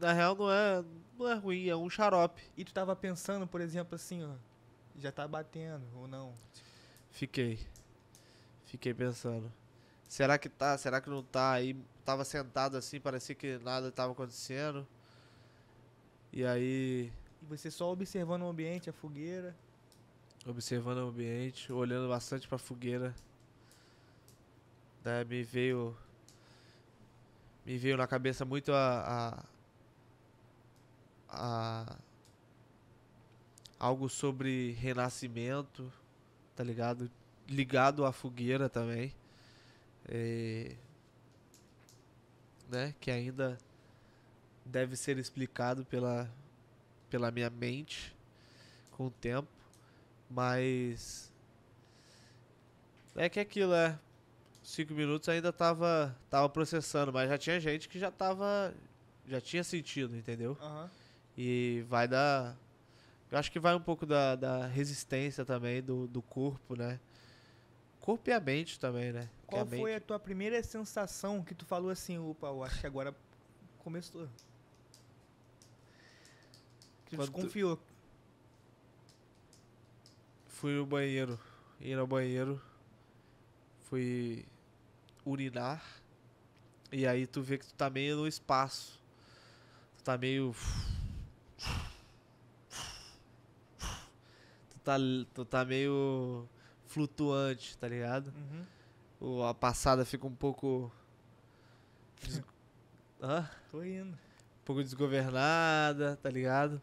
na real não é, não é ruim, é um xarope. E tu tava pensando, por exemplo, assim, ó, já tá batendo ou não? Fiquei. Fiquei pensando. Será que tá? Será que não tá? Aí tava sentado assim, parecia que nada tava acontecendo. E aí. E você só observando o ambiente, a fogueira. Observando o ambiente, olhando bastante pra fogueira. Daí me veio. Me veio na cabeça muito a, a a algo sobre renascimento, tá ligado? Ligado à fogueira também. É, né? Que ainda deve ser explicado pela, pela minha mente com o tempo. Mas. É que é aquilo, é. Cinco minutos ainda tava, tava processando, mas já tinha gente que já tava. Já tinha sentido, entendeu? Uhum e vai da. Eu acho que vai um pouco da, da resistência também do, do corpo, né? Corpo e a mente também, né? Qual a mente... foi a tua primeira sensação que tu falou assim, opa, eu acho que agora começou? Que Quando desconfiou. Tu... Fui no banheiro. Ir ao banheiro. Fui urinar. E aí tu vê que tu tá meio no espaço. Tu tá meio Tu tá, tu tá meio flutuante, tá ligado? Uhum. O, a passada fica um pouco. Des... Hã? Tô indo. Um pouco desgovernada, tá ligado?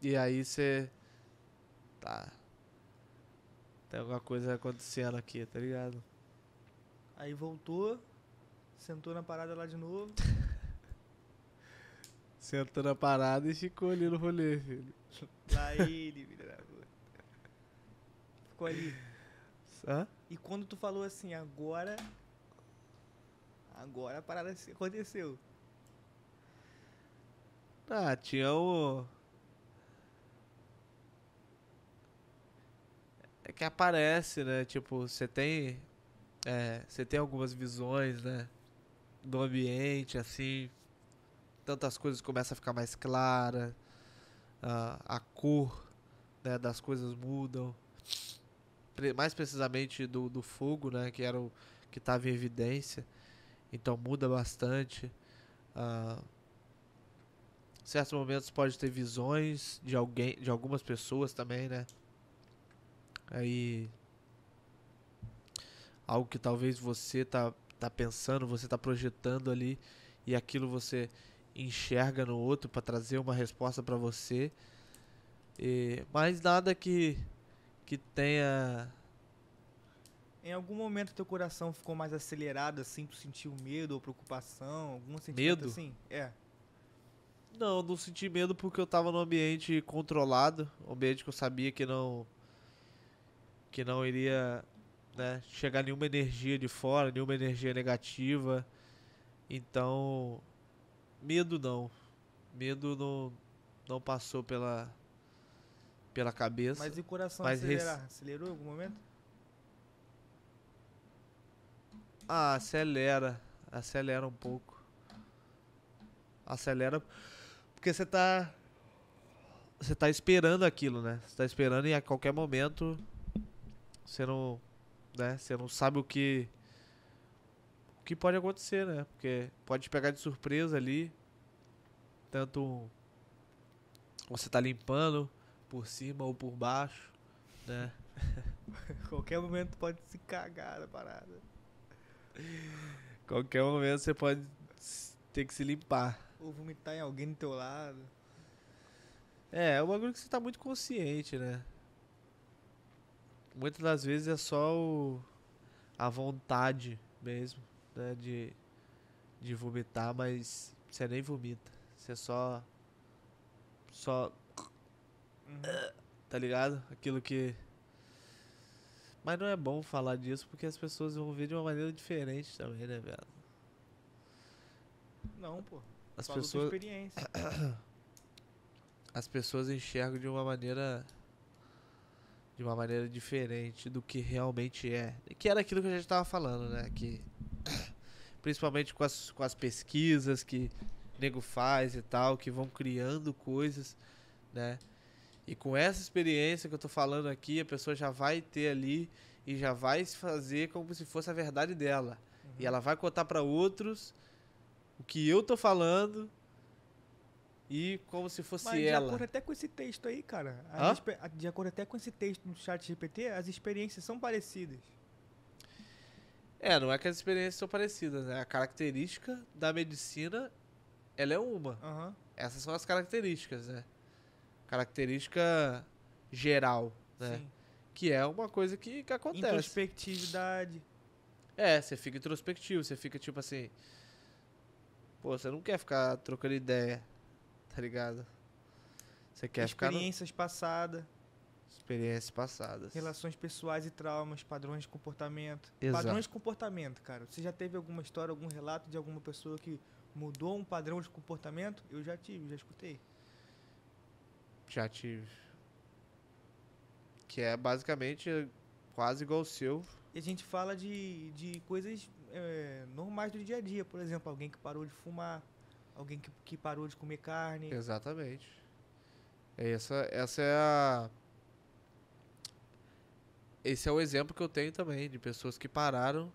E aí você. Tá. Tem alguma coisa acontecendo aqui, tá ligado? Aí voltou, sentou na parada lá de novo. *laughs* Sentou na parada e ficou ali no rolê, filho. Lá ele, filho da puta. Ficou ali. Hã? E quando tu falou assim, agora. Agora a parada aconteceu. Ah, tinha o. É que aparece, né? Tipo, você tem. É, você tem algumas visões, né? Do ambiente, assim tantas coisas começa a ficar mais clara, uh, a cor né, das coisas mudam, mais precisamente do, do fogo, né, que era o que estava em evidência, então muda bastante. Uh, em certos momentos pode ter visões de alguém, de algumas pessoas também, né? Aí algo que talvez você tá, tá pensando, você tá projetando ali e aquilo você enxerga no outro para trazer uma resposta para você. E, mas nada que, que tenha. Em algum momento teu coração ficou mais acelerado, assim, tu sentiu medo ou preocupação, algum sentimento medo? assim? É. Não, não senti medo porque eu tava num ambiente controlado, ambiente que eu sabia que não que não iria, né, chegar nenhuma energia de fora, nenhuma energia negativa. Então, medo não. Medo não, não passou pela, pela cabeça. Mas e o coração mas acelerar? Acelerou em algum momento? Ah, acelera. Acelera um pouco. Acelera. Porque você tá. Você tá esperando aquilo, né? Você tá esperando e a qualquer momento. Você não. Né? Você não sabe o que o que pode acontecer, né? Porque pode pegar de surpresa ali. Tanto você tá limpando por cima ou por baixo, né? *laughs* Qualquer momento pode se cagar na parada. Qualquer momento você pode ter que se limpar. Ou vomitar em alguém do teu lado. É, é um bagulho que você tá muito consciente, né? Muitas das vezes é só o... a vontade mesmo né, de, de vomitar, mas você nem vomita. Você só. Só. Uhum. Tá ligado? Aquilo que. Mas não é bom falar disso porque as pessoas vão ver de uma maneira diferente também, né, velho? Não, pô. As Falou pessoas. Experiência. *coughs* As pessoas enxergam de uma maneira. De uma maneira diferente do que realmente é. Que era aquilo que a gente tava falando, né? Que principalmente com as, com as pesquisas que o nego faz e tal, que vão criando coisas, né? E com essa experiência que eu tô falando aqui, a pessoa já vai ter ali e já vai se fazer como se fosse a verdade dela. Uhum. E ela vai contar para outros o que eu tô falando e como se fosse Mas, ela. De acordo até com esse texto aí, cara. De acordo até com esse texto no chat GPT, as experiências são parecidas. É, não é que as experiências são parecidas, né? A característica da medicina, ela é uma. Uhum. Essas são as características, né? Característica geral, né? Sim. Que é uma coisa que, que acontece. Introspectividade. É, você fica introspectivo, você fica tipo assim. Pô, você não quer ficar trocando ideia, tá ligado? Você quer Experiências ficar. Experiências no... passadas experiências passadas. Relações pessoais e traumas, padrões de comportamento. Exato. Padrões de comportamento, cara. Você já teve alguma história, algum relato de alguma pessoa que mudou um padrão de comportamento? Eu já tive, já escutei. Já tive. Que é basicamente quase igual o seu. E a gente fala de, de coisas é, normais do dia a dia. Por exemplo, alguém que parou de fumar, alguém que, que parou de comer carne. Exatamente. Essa, essa é a esse é o exemplo que eu tenho também de pessoas que pararam,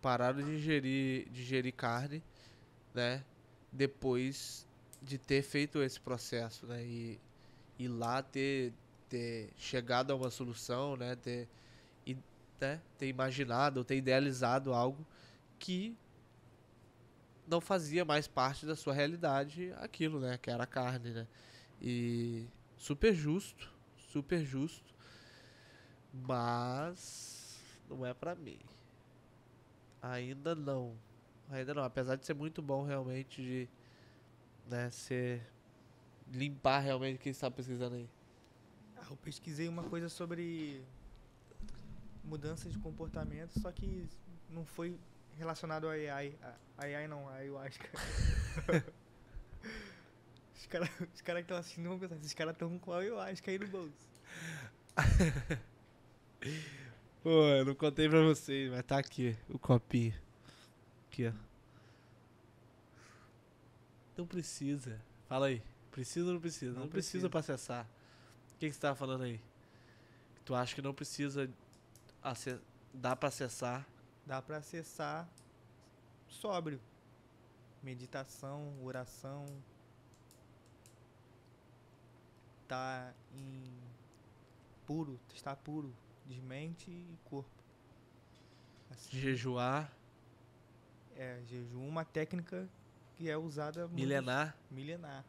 pararam de ingerir, de ingerir carne, né? Depois de ter feito esse processo, né? E, e lá ter, ter chegado a uma solução, né? Ter, e, né? ter imaginado, ter idealizado algo que não fazia mais parte da sua realidade aquilo, né? Que era a carne, né? E super justo, super justo. Mas não é para mim. Ainda não. Ainda não, apesar de ser muito bom realmente de né, ser limpar realmente o que está pesquisando aí. Ah, eu pesquisei uma coisa sobre mudanças de comportamento, só que não foi relacionado a AI. A AI não, a ayahuasca. *laughs* os caras os cara que estão assistindo vão pensar, esses caras estão com a ayahuasca aí no bolso. *laughs* Pô, eu não contei pra vocês, mas tá aqui o copinho. Aqui, ó. Não precisa. Fala aí. Precisa ou não precisa? Não, não precisa. pra acessar. O que, que você tava falando aí? Tu acha que não precisa Dá pra acessar? Dá pra acessar sóbrio. Meditação, oração. Tá em puro, está puro de mente e corpo. Assim. Jejuar. É, jejum, uma técnica que é usada milenar, muito, milenar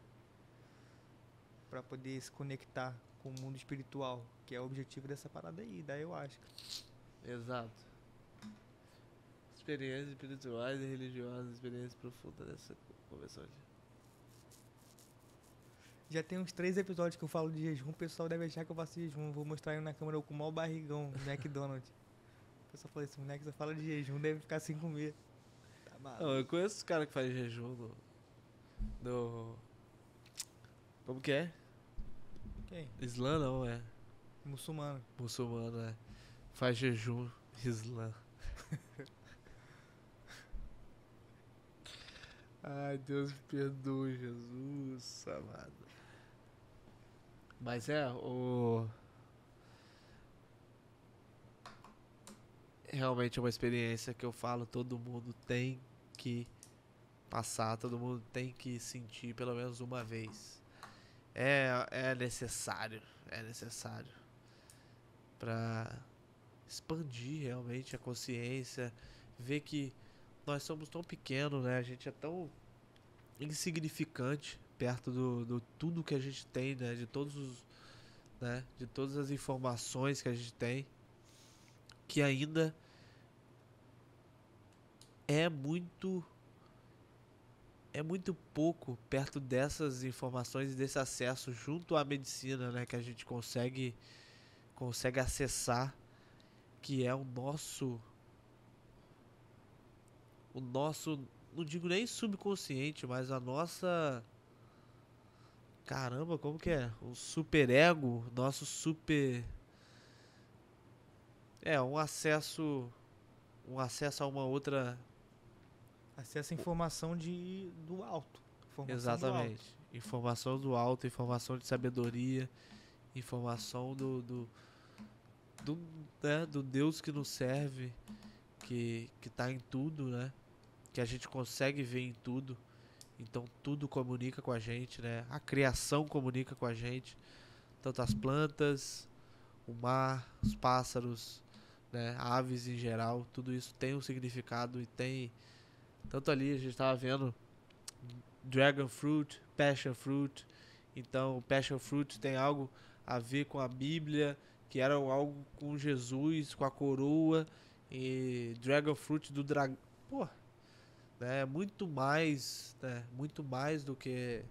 para poder se conectar com o mundo espiritual, que é o objetivo dessa parada aí, da ayahuasca. Exato. Experiências espirituais e religiosas, experiências profundas dessa conversão. Já tem uns três episódios que eu falo de jejum, o pessoal deve achar que eu faço jejum. Vou mostrar na câmera com o maior barrigão no McDonald's. O pessoal fala esse assim, moleque só fala de jejum, deve ficar sem comer. Tá maluco. Não, eu conheço os caras que fazem jejum do... do... Como que é? Quem? Islã não, é. Muçulmano. Muçulmano, é. Faz jejum, Islã. *laughs* Ai, Deus me perdoe, Jesus amado. Mas é, o. Realmente é uma experiência que eu falo, todo mundo tem que passar, todo mundo tem que sentir pelo menos uma vez. É, é necessário, é necessário para expandir realmente a consciência, ver que nós somos tão pequenos, né? A gente é tão insignificante perto do, do tudo que a gente tem, né? De todos os, né? De todas as informações que a gente tem, que ainda é muito é muito pouco perto dessas informações e desse acesso junto à medicina, né, que a gente consegue consegue acessar, que é o nosso o nosso, não digo nem subconsciente, mas a nossa Caramba, como que é? O super ego, nosso super. É, um acesso. Um acesso a uma outra. Acesso à informação de, do alto. Informação Exatamente. Do alto. Informação do alto, informação de sabedoria, informação do. do, do, né, do Deus que nos serve, que, que tá em tudo, né? Que a gente consegue ver em tudo. Então tudo comunica com a gente, né? A criação comunica com a gente, tanto as plantas, o mar, os pássaros, né? Aves em geral, tudo isso tem um significado e tem tanto ali a gente estava vendo dragon fruit, passion fruit. Então, passion fruit tem algo a ver com a Bíblia, que era algo com Jesus, com a coroa e dragon fruit do dragão. Pô, né? Muito mais, né? Muito mais do que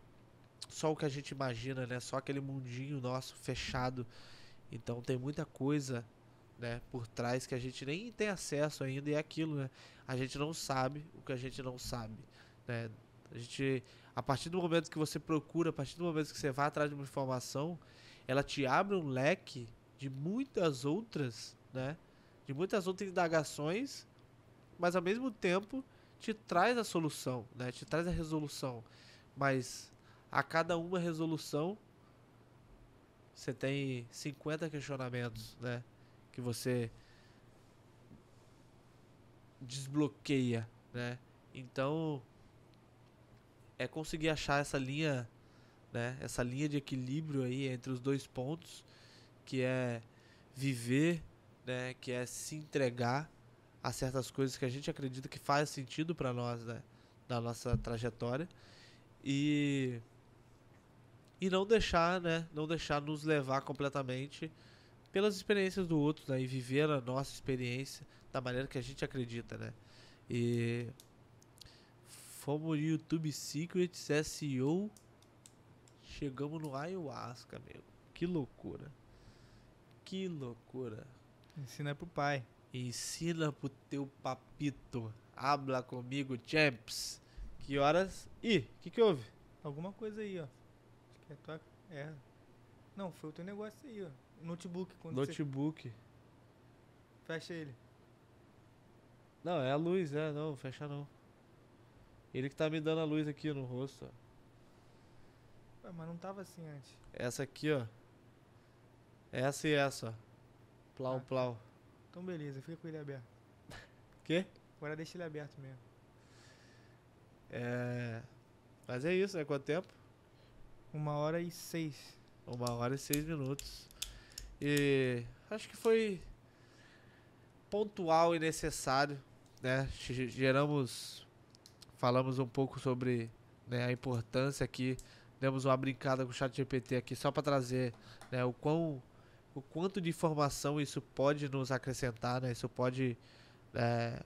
só o que a gente imagina, né? Só aquele mundinho nosso fechado. Então tem muita coisa, né, por trás que a gente nem tem acesso ainda e é aquilo, né? A gente não sabe o que a gente não sabe, né? A gente a partir do momento que você procura, a partir do momento que você vai atrás de uma informação, ela te abre um leque de muitas outras, né? De muitas outras indagações, mas ao mesmo tempo te traz a solução, né? Te traz a resolução. Mas a cada uma resolução você tem 50 questionamentos, né? Que você desbloqueia, né? Então é conseguir achar essa linha, né? Essa linha de equilíbrio aí entre os dois pontos, que é viver, né? Que é se entregar a certas coisas que a gente acredita que faz sentido para nós, né? Da nossa trajetória. E e não deixar, né, não deixar nos levar completamente pelas experiências do outro, né, e viver a nossa experiência da maneira que a gente acredita, né? E fomos no YouTube Secrets SEO, chegamos no ayahuasca, meu. Que loucura. Que loucura. Ensina pro pai. Ensina pro teu papito. Habla comigo, champs. Que horas? Ih, o que que houve? Alguma coisa aí, ó. Acho que é tua... É. Não, foi o teu negócio aí, ó. Notebook. Quando Notebook. Você... Fecha ele. Não, é a luz, é. Não, fecha não. Ele que tá me dando a luz aqui no rosto, ó. Ué, mas não tava assim antes. Essa aqui, ó. Essa e essa, ó. Plau, ah. plau. Então beleza, fica com ele aberto. Quê? Agora deixa ele aberto mesmo. É. Mas é isso, é quanto tempo? Uma hora e seis. Uma hora e seis minutos. E acho que foi pontual e necessário, né? Geramos, falamos um pouco sobre né, a importância aqui, demos uma brincada com o chat GPT aqui só para trazer né, o quão o quanto de informação isso pode nos acrescentar, né? Isso pode é,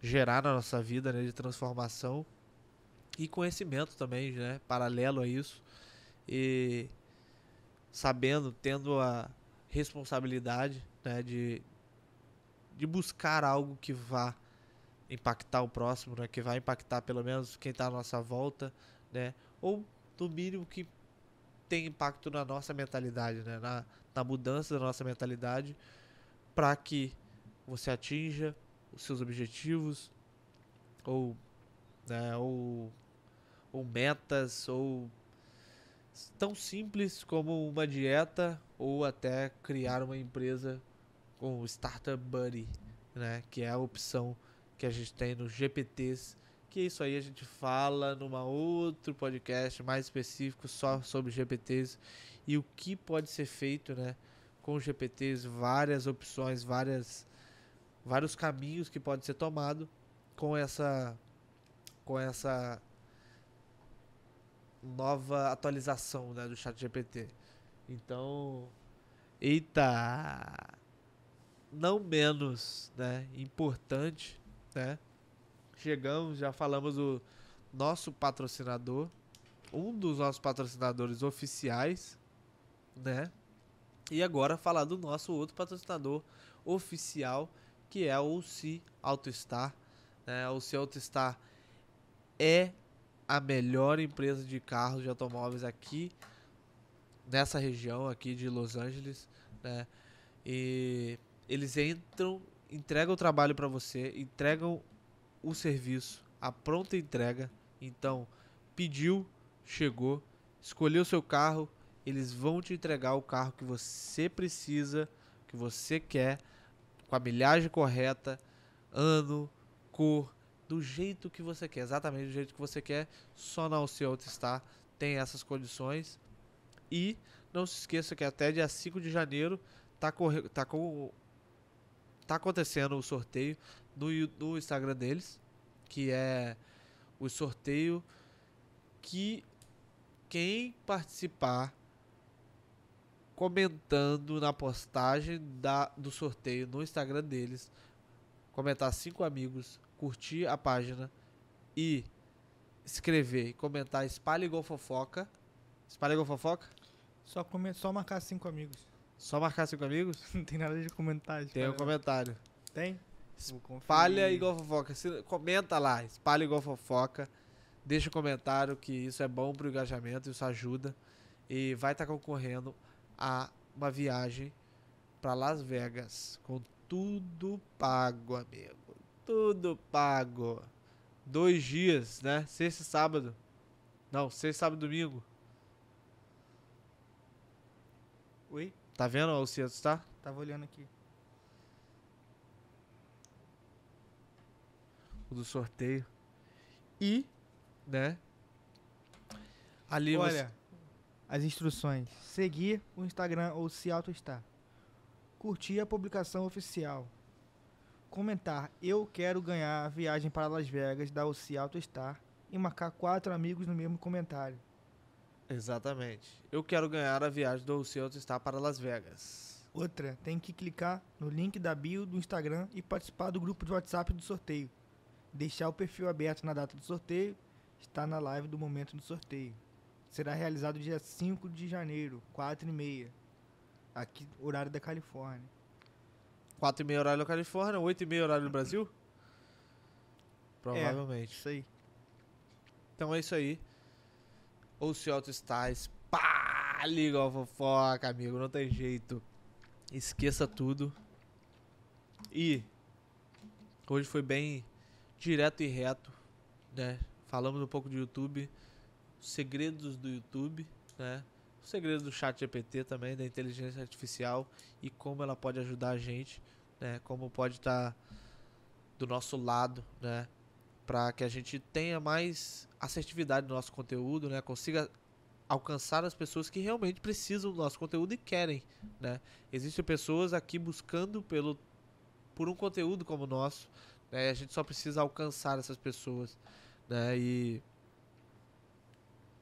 gerar na nossa vida, né? De transformação e conhecimento também, né? Paralelo a isso e sabendo, tendo a responsabilidade, né? De de buscar algo que vá impactar o próximo, né? Que vá impactar pelo menos quem está à nossa volta, né? Ou no mínimo que tem impacto na nossa mentalidade, né? Na, na mudança da nossa mentalidade para que você atinja os seus objetivos ou, né, ou, ou metas ou tão simples como uma dieta ou até criar uma empresa com o Startup Buddy, né, que é a opção que a gente tem nos GPTs que isso aí a gente fala numa outro podcast mais específico só sobre GPTs e o que pode ser feito, né, com GPTs, várias opções, várias vários caminhos que pode ser tomado com essa com essa nova atualização, né, do Chat GPT. Então, eita, não menos, né, importante, né? Chegamos, já falamos do nosso patrocinador, um dos nossos patrocinadores oficiais, né? E agora falar do nosso outro patrocinador oficial, que é o Si AutoStar. Né? O Si AutoStar é a melhor empresa de carros de automóveis aqui nessa região aqui de Los Angeles, né? E eles entram, entregam o trabalho para você, entregam o serviço, a pronta entrega. Então, pediu, chegou, escolheu seu carro, eles vão te entregar o carro que você precisa, que você quer, com a milhagem correta, ano, cor, do jeito que você quer, exatamente do jeito que você quer, só na Alceu Autostar tem essas condições. E não se esqueça que até dia 5 de janeiro tá, corre... tá, com... tá acontecendo o sorteio do, do Instagram deles, que é o sorteio que quem participar comentando na postagem da, do sorteio no Instagram deles, comentar cinco amigos, curtir a página e escrever e comentar espalhe igual fofoca. Espalha igual fofoca? Só, come, só marcar cinco amigos. Só marcar cinco amigos? *laughs* Não tem nada de comentário. Tem um comentário. Tem? Espalha igual fofoca. Se, comenta lá, espalha igual fofoca. Deixa um comentário que isso é bom pro engajamento, isso ajuda. E vai estar tá concorrendo a uma viagem para Las Vegas. Com tudo pago, amigo. Tudo pago. Dois dias, né? Sexta e sábado. Não, sexta, sábado e domingo. Oi? Tá vendo, Alcieto, tá? Tava olhando aqui. o do sorteio. E, né? Ali Olha, você... as instruções. Seguir o Instagram ou se autoestar. Curtir a publicação oficial. Comentar Eu quero ganhar a viagem para Las Vegas da OC Autostar e marcar quatro amigos no mesmo comentário. Exatamente. Eu quero ganhar a viagem do OC Autostar para Las Vegas. Outra, tem que clicar no link da bio do Instagram e participar do grupo de WhatsApp do sorteio. Deixar o perfil aberto na data do sorteio está na live do momento do sorteio. Será realizado dia 5 de janeiro, 4 e meia, aqui, horário da Califórnia. 4 e meia horário da Califórnia, 8 e meia horário do Brasil? Provavelmente. É, isso aí. Então é isso aí. Ou se auto estás, pá, liga fofoca, amigo, não tem jeito. Esqueça tudo. E hoje foi bem direto e reto, né? Falamos um pouco de YouTube, segredos do YouTube, né? segredos do chat GPT também, da inteligência artificial e como ela pode ajudar a gente, né? Como pode estar tá do nosso lado, né? Para que a gente tenha mais assertividade no nosso conteúdo, né? Consiga alcançar as pessoas que realmente precisam do nosso conteúdo e querem, né? Existem pessoas aqui buscando pelo por um conteúdo como o nosso, né? A gente só precisa alcançar essas pessoas. Né? E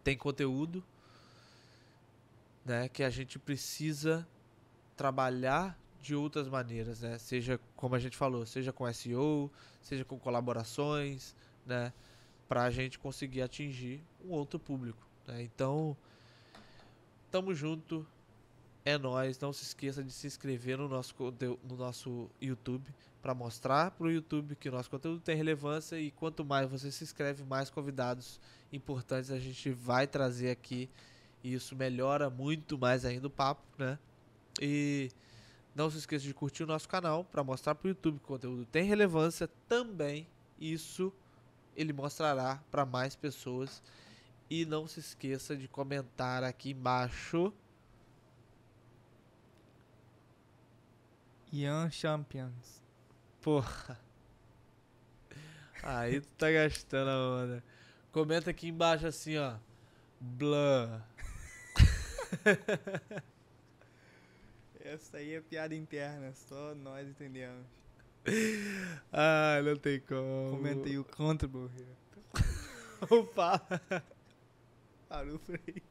tem conteúdo né? que a gente precisa trabalhar de outras maneiras, né? Seja como a gente falou, seja com SEO, seja com colaborações, né? Para a gente conseguir atingir um outro público. Né? Então, tamo junto. É nós, não se esqueça de se inscrever no nosso no nosso YouTube para mostrar para o YouTube que o nosso conteúdo tem relevância e quanto mais você se inscreve, mais convidados importantes a gente vai trazer aqui e isso melhora muito mais ainda o papo, né? E não se esqueça de curtir o nosso canal para mostrar para o YouTube que o conteúdo tem relevância também. Isso ele mostrará para mais pessoas. E não se esqueça de comentar aqui embaixo Ian Champions. Porra. Aí tu tá gastando a onda. Comenta aqui embaixo assim, ó. Blur. *laughs* Essa aí é piada interna, só nós entendemos. Ah, não tem como. Comenta aí o contribute. *laughs* Opa! Parou o freio.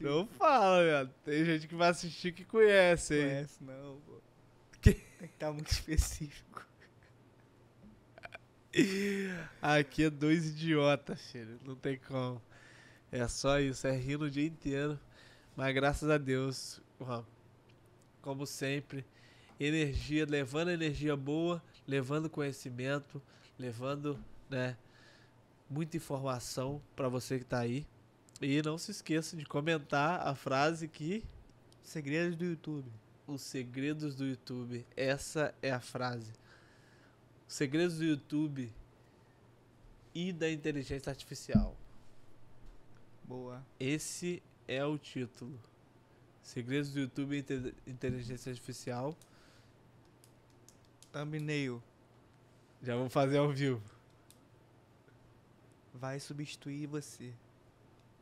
Não fala, velho. Tem gente que vai assistir que conhece, hein? Conhece, não, pô. Que... Tem que estar tá muito específico. Aqui é dois idiotas, filho. Não tem como. É só isso, é rindo o dia inteiro. Mas graças a Deus, como sempre, energia, levando energia boa, levando conhecimento, levando, né, muita informação para você que tá aí. E não se esqueça de comentar a frase que. Segredos do YouTube. Os segredos do YouTube. Essa é a frase. Os segredos do YouTube e da inteligência artificial. Boa. Esse é o título. Segredos do YouTube e inteligência artificial. Thumbnail. Já vou fazer ao vivo. Vai substituir você.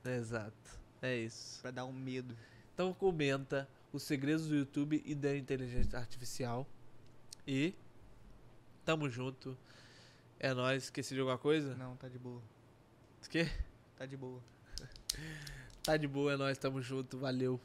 Exato. É isso. Pra dar um medo. Então comenta os segredos do YouTube e da inteligência artificial. E tamo junto. É nóis. Esqueci de alguma coisa? Não, tá de boa. O quê? Tá de boa. *laughs* tá de boa, é nóis. Tamo junto. Valeu.